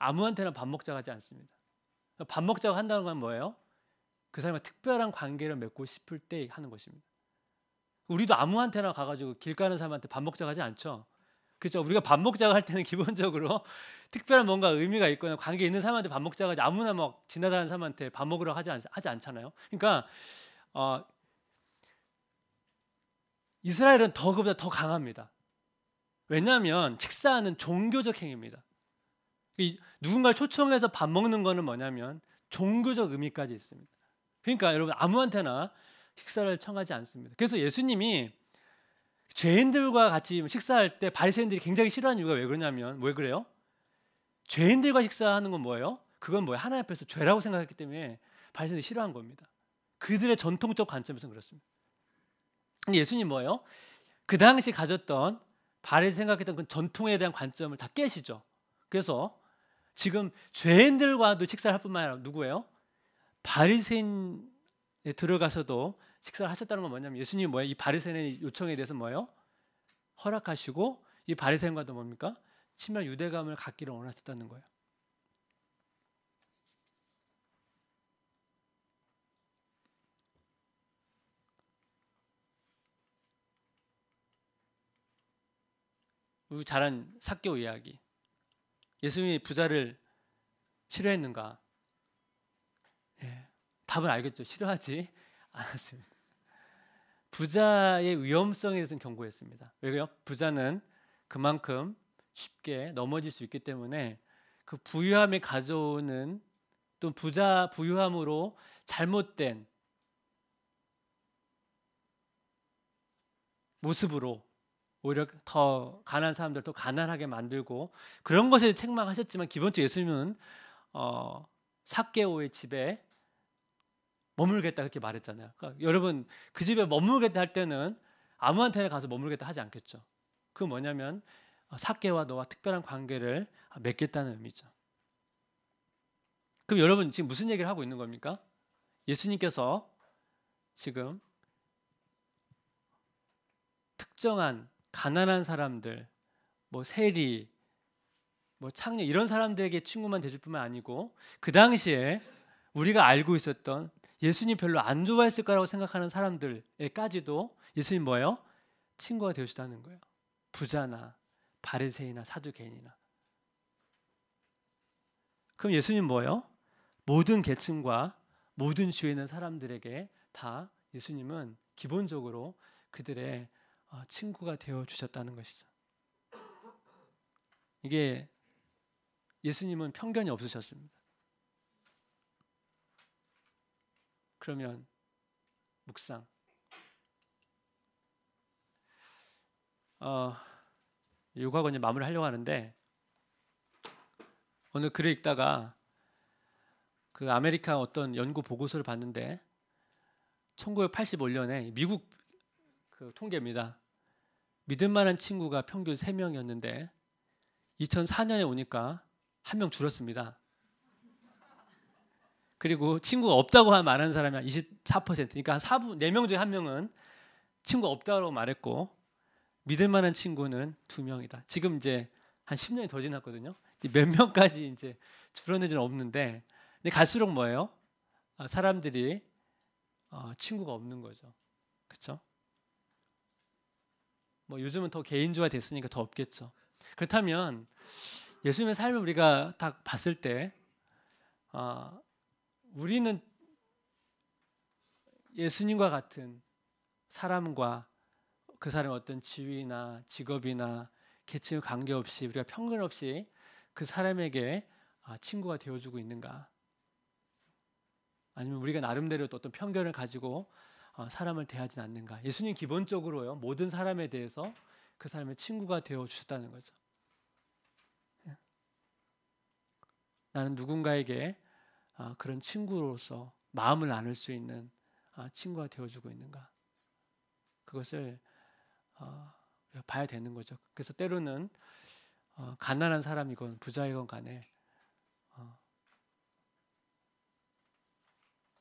아무한테나 밥 먹자고 하지 않습니다. 밥 먹자고 한다는 건 뭐예요? 그 사람과 특별한 관계를 맺고 싶을 때 하는 것입니다. 우리도 아무한테나 가가지고 길 가는 사람한테 밥 먹자고 하지 않죠. 그죠? 우리가 밥 먹자고 할 때는 기본적으로 특별한 뭔가 의미가 있거나 관계 있는 사람한테 밥 먹자고 하지 아무나 막 지나다니는 사람한테 밥 먹으러 하지, 않, 하지 않잖아요. 그러니까 어, 이스라엘은 더 그보다 더 강합니다. 왜냐하면 식사는 종교적 행위입니다. 누군가를 초청해서 밥 먹는 거는 뭐냐면 종교적 의미까지 있습니다. 그러니까 여러분 아무한테나 식사를 청하지 않습니다. 그래서 예수님이 죄인들과 같이 식사할 때 바리새인들이 굉장히 싫어하는 이유가 왜 그러냐면 왜 그래요? 죄인들과 식사하는 건 뭐예요? 그건 뭐예요? 하나님 앞에서 죄라고 생각했기 때문에 바리새인들이 싫어한 겁니다. 그들의 전통적 관점에서 그렇습니다. 근데 예수님 뭐예요? 그 당시 가졌던 바리 생각했던 그 전통에 대한 관점을 다 깨시죠. 그래서 지금 죄인들과도 식사할 뿐만 아니라 누구예요? 바리새인에 들어가서도 식사를 하셨다는 건 뭐냐면 예수님이 뭐야? 이 바리새인의 요청에 대해서 뭐예요? 허락하시고 이 바리새인과도 뭡니까? 치밀 유대감을 갖기를 원하셨다는 거예요. 우리 잘한 사교 이야기. 예수님이 부자를 싫어했는가? 예, 답은 알겠죠. 싫어하지 않았습니다. 부자의 위험성에 대해서 경고했습니다. 왜요? 부자는 그만큼 쉽게 넘어질 수 있기 때문에 그 부유함에 가져오는 또 부자 부유함으로 잘못된 모습으로 오히려 더 가난한 사람들 더 가난하게 만들고 그런 것에 책망하셨지만 기본적으로 예수님은 어, 사개오의 집에 머물겠다 그렇게 말했잖아요. 그러니까 여러분 그 집에 머물겠다 할 때는 아무한테나 가서 머물겠다 하지 않겠죠. 그 뭐냐면 사케와 너와 특별한 관계를 맺겠다는 의미죠. 그럼 여러분 지금 무슨 얘기를 하고 있는 겁니까? 예수님께서 지금 특정한 가난한 사람들, 뭐 세리, 뭐 창녀 이런 사람들에게 친구만 되줄 뿐만 아니고 그 당시에 우리가 알고 있었던 예수님 별로 안 좋아했을 거라고 생각하는 사람들에까지도 예수님 뭐예요? 친구가 되어주다는 거예요. 부자나 바리새이나 사두개인이나. 그럼 예수님 뭐예요? 모든 계층과 모든 주위에 있는 사람들에게 다 예수님은 기본적으로 그들의 어, 친구가 되어 주셨다는 것이죠. 이게 예수님은 편견이 없으셨습니다. 그러면 묵상. 어, 요가고 이 마무리 하려고 하는데 어느 글을 읽다가 그 아메리카 어떤 연구 보고서를 봤는데 1985년에 미국 그 통계입니다. 믿을 만한 친구가 평균 3명이었는데 2004년에 오니까 한 명 줄었습니다. 그리고 친구가 없다고 말하는 사람이 24%. 그러니까 4분 4명 중에 한 명은 친구 없다고 말했고 믿을 만한 친구는 두 명이다. 지금 이제 한 10년이 더 지났거든요. 몇 명까지 이제 줄어내지는 없는데 근데 갈수록 뭐예요? 아, 사람들이 어, 친구가 없는 거죠. 그렇죠? 뭐 요즘은 더 개인주화 됐으니까 더 없겠죠. 그렇다면 예수님의 삶을 우리가 딱 봤을 때 어, 우리는 예수님과 같은 사람과 그 사람의 어떤 지위나 직업이나 계층에 관계없이 우리가 평균 없이 그 사람에게 아, 친구가 되어주고 있는가? 아니면 우리가 나름대로 또 어떤 편견을 가지고 어, 사람을 대하지 않는가? 예수님 기본적으로요 모든 사람에 대해서 그 사람의 친구가 되어 주셨다는 거죠. 예. 나는 누군가에게 아, 그런 친구로서 마음을 나눌 수 있는 아, 친구가 되어주고 있는가? 그것을 어, 봐야 되는 거죠. 그래서 때로는 어, 가난한 사람이건 부자이건 간에 어,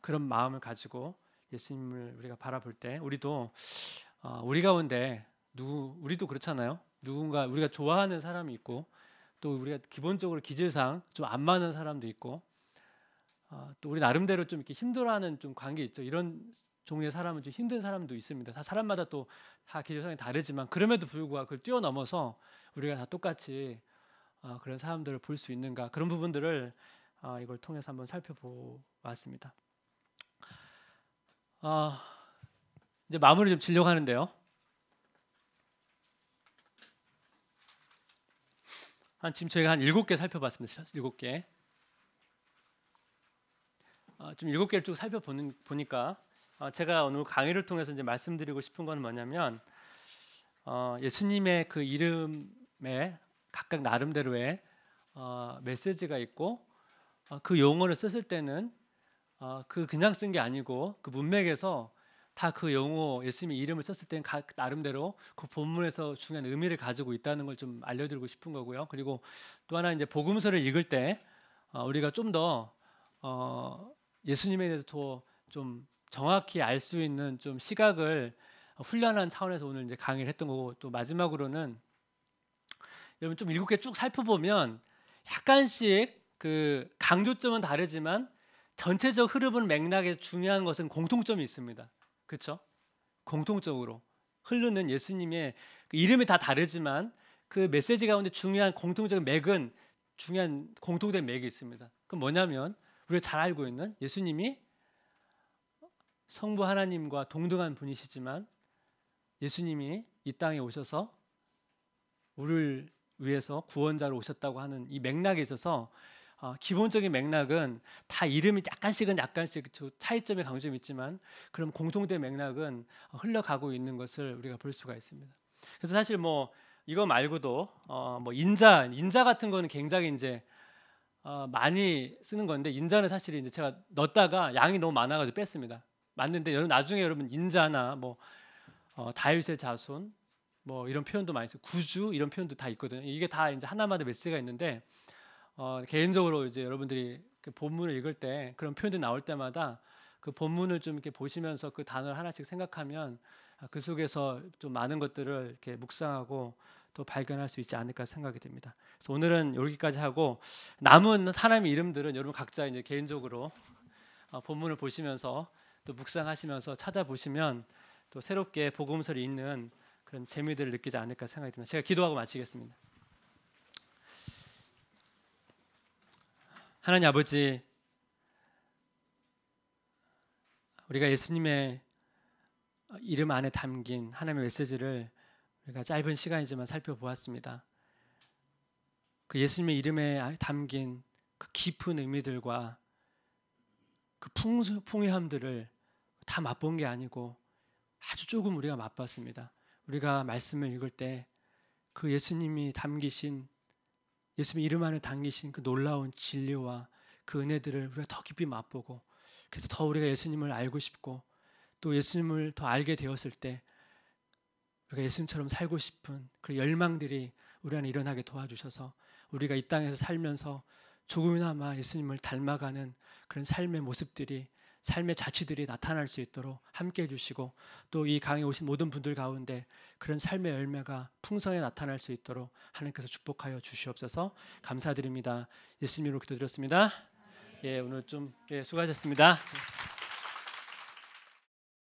그런 마음을 가지고 예수님을 우리가 바라볼 때 우리도 우리 가운데 누구 우리도 그렇잖아요. 누군가 우리가 좋아하는 사람이 있고 또 우리가 기본적으로 기질상 좀 안 맞는 사람도 있고 아, 또 우리 나름대로 좀 이렇게 힘들어하는 좀 관계 있죠. 이런 종류의 사람은 좀 힘든 사람도 있습니다. 다 사람마다 또 다 기조상이 다르지만 그럼에도 불구하고 그걸 뛰어넘어서 우리가 다 똑같이 아, 그런 사람들을 볼 수 있는가 그런 부분들을 아, 이걸 통해서 한번 살펴보았습니다. 이제 마무리 좀 지려고 하는데요. 한 지금 저희가 한 일곱 개 살펴봤습니다. 일곱 개. 아, 좀 일곱 개를 쭉 살펴보니까 아, 제가 오늘 강의를 통해서 이제 말씀드리고 싶은 건 뭐냐면 어, 예수님의 그 이름에 각각 나름대로의 어, 메시지가 있고 어, 그 용어를 썼을 때는 그 그냥 쓴 게 아니고 그 문맥에서 다 그 용어 예수님의 이름을 썼을 때는 각 나름대로 그 본문에서 중요한 의미를 가지고 있다는 걸 좀 알려드리고 싶은 거고요. 그리고 또 하나 이제 복음서를 읽을 때 우리가 좀 더 어, 예수님에 대해서 더좀 정확히 알 수 있는 좀 시각을 훈련한 차원에서 오늘 이제 강의를 했던 거고 또 마지막으로는 여러분 좀 일곱 개 쭉 살펴보면 약간씩 그 강조점은 다르지만 전체적 흐름은 맥락에 중요한 것은 공통점이 있습니다. 그렇죠? 공통적으로 흐르는 예수님의 그 이름이 다 다르지만 그 메시지 가운데 중요한 공통적인 맥은 중요한 공통된 맥이 있습니다. 그건 뭐냐면 우리가 잘 알고 있는 예수님이 성부 하나님과 동등한 분이시지만 예수님이 이 땅에 오셔서 우리를 위해서 구원자로 오셨다고 하는 이 맥락에 있어서 어, 기본적인 맥락은 다 이름이 약간씩은 약간씩 차이점의 강점이 있지만 그럼 공통된 맥락은 흘러가고 있는 것을 우리가 볼 수가 있습니다. 그래서 사실 뭐 이거 말고도 어, 뭐 인자 인자 같은 거는 굉장히 이제 어, 많이 쓰는 건데 인자는 사실 이제 제가 넣었다가 양이 너무 많아가지고 뺐습니다. 맞는데 여러분 나중에 여러분 인자나 뭐 어, 다윗의 자손 뭐 이런 표현도 많이 쓰고 구주 이런 표현도 다 있거든요. 이게 다 이제 하나마다 메시가 있는데 어, 개인적으로 이제 여러분들이 그 본문을 읽을 때 그런 표현들 나올 때마다 그 본문을 좀 이렇게 보시면서 그 단어를 하나씩 생각하면 그 속에서 좀 많은 것들을 이렇게 묵상하고 또 발견할 수 있지 않을까 생각이 됩니다. 그래서 오늘은 여기까지 하고 남은 하나님의 이름들은 여러분 각자 이제 개인적으로 어, 본문을 보시면서 또 묵상하시면서 찾아보시면 또 새롭게 복음서를 읽는 그런 재미들을 느끼지 않을까 생각이 듭니다. 제가 기도하고 마치겠습니다. 하나님 아버지 우리가 예수님의 이름 안에 담긴 하나님의 메시지를 우리가 짧은 시간이지만 살펴보았습니다. 그 예수님의 이름에 담긴 그 깊은 의미들과 그 풍수, 풍요함들을 다 맛본 게 아니고 아주 조금 우리가 맛봤습니다. 우리가 말씀을 읽을 때 그 예수님이 담기신 예수님 이름 안에 담기신 그 놀라운 진리와 그 은혜들을 우리가 더 깊이 맛보고 그래서 더 우리가 예수님을 알고 싶고 또 예수님을 더 알게 되었을 때 우리가 예수님처럼 살고 싶은 그 열망들이 우리 안에 일어나게 도와주셔서 우리가 이 땅에서 살면서 조금이나마 예수님을 닮아가는 그런 삶의 모습들이 삶의 자취들이 나타날 수 있도록 함께 해주시고 또 이 강에 오신 모든 분들 가운데 그런 삶의 열매가 풍성에 나타날 수 있도록 하나님께서 축복하여 주시옵소서 감사드립니다 예수님으로 기도드렸습니다 예 오늘 좀 예, 수고하셨습니다.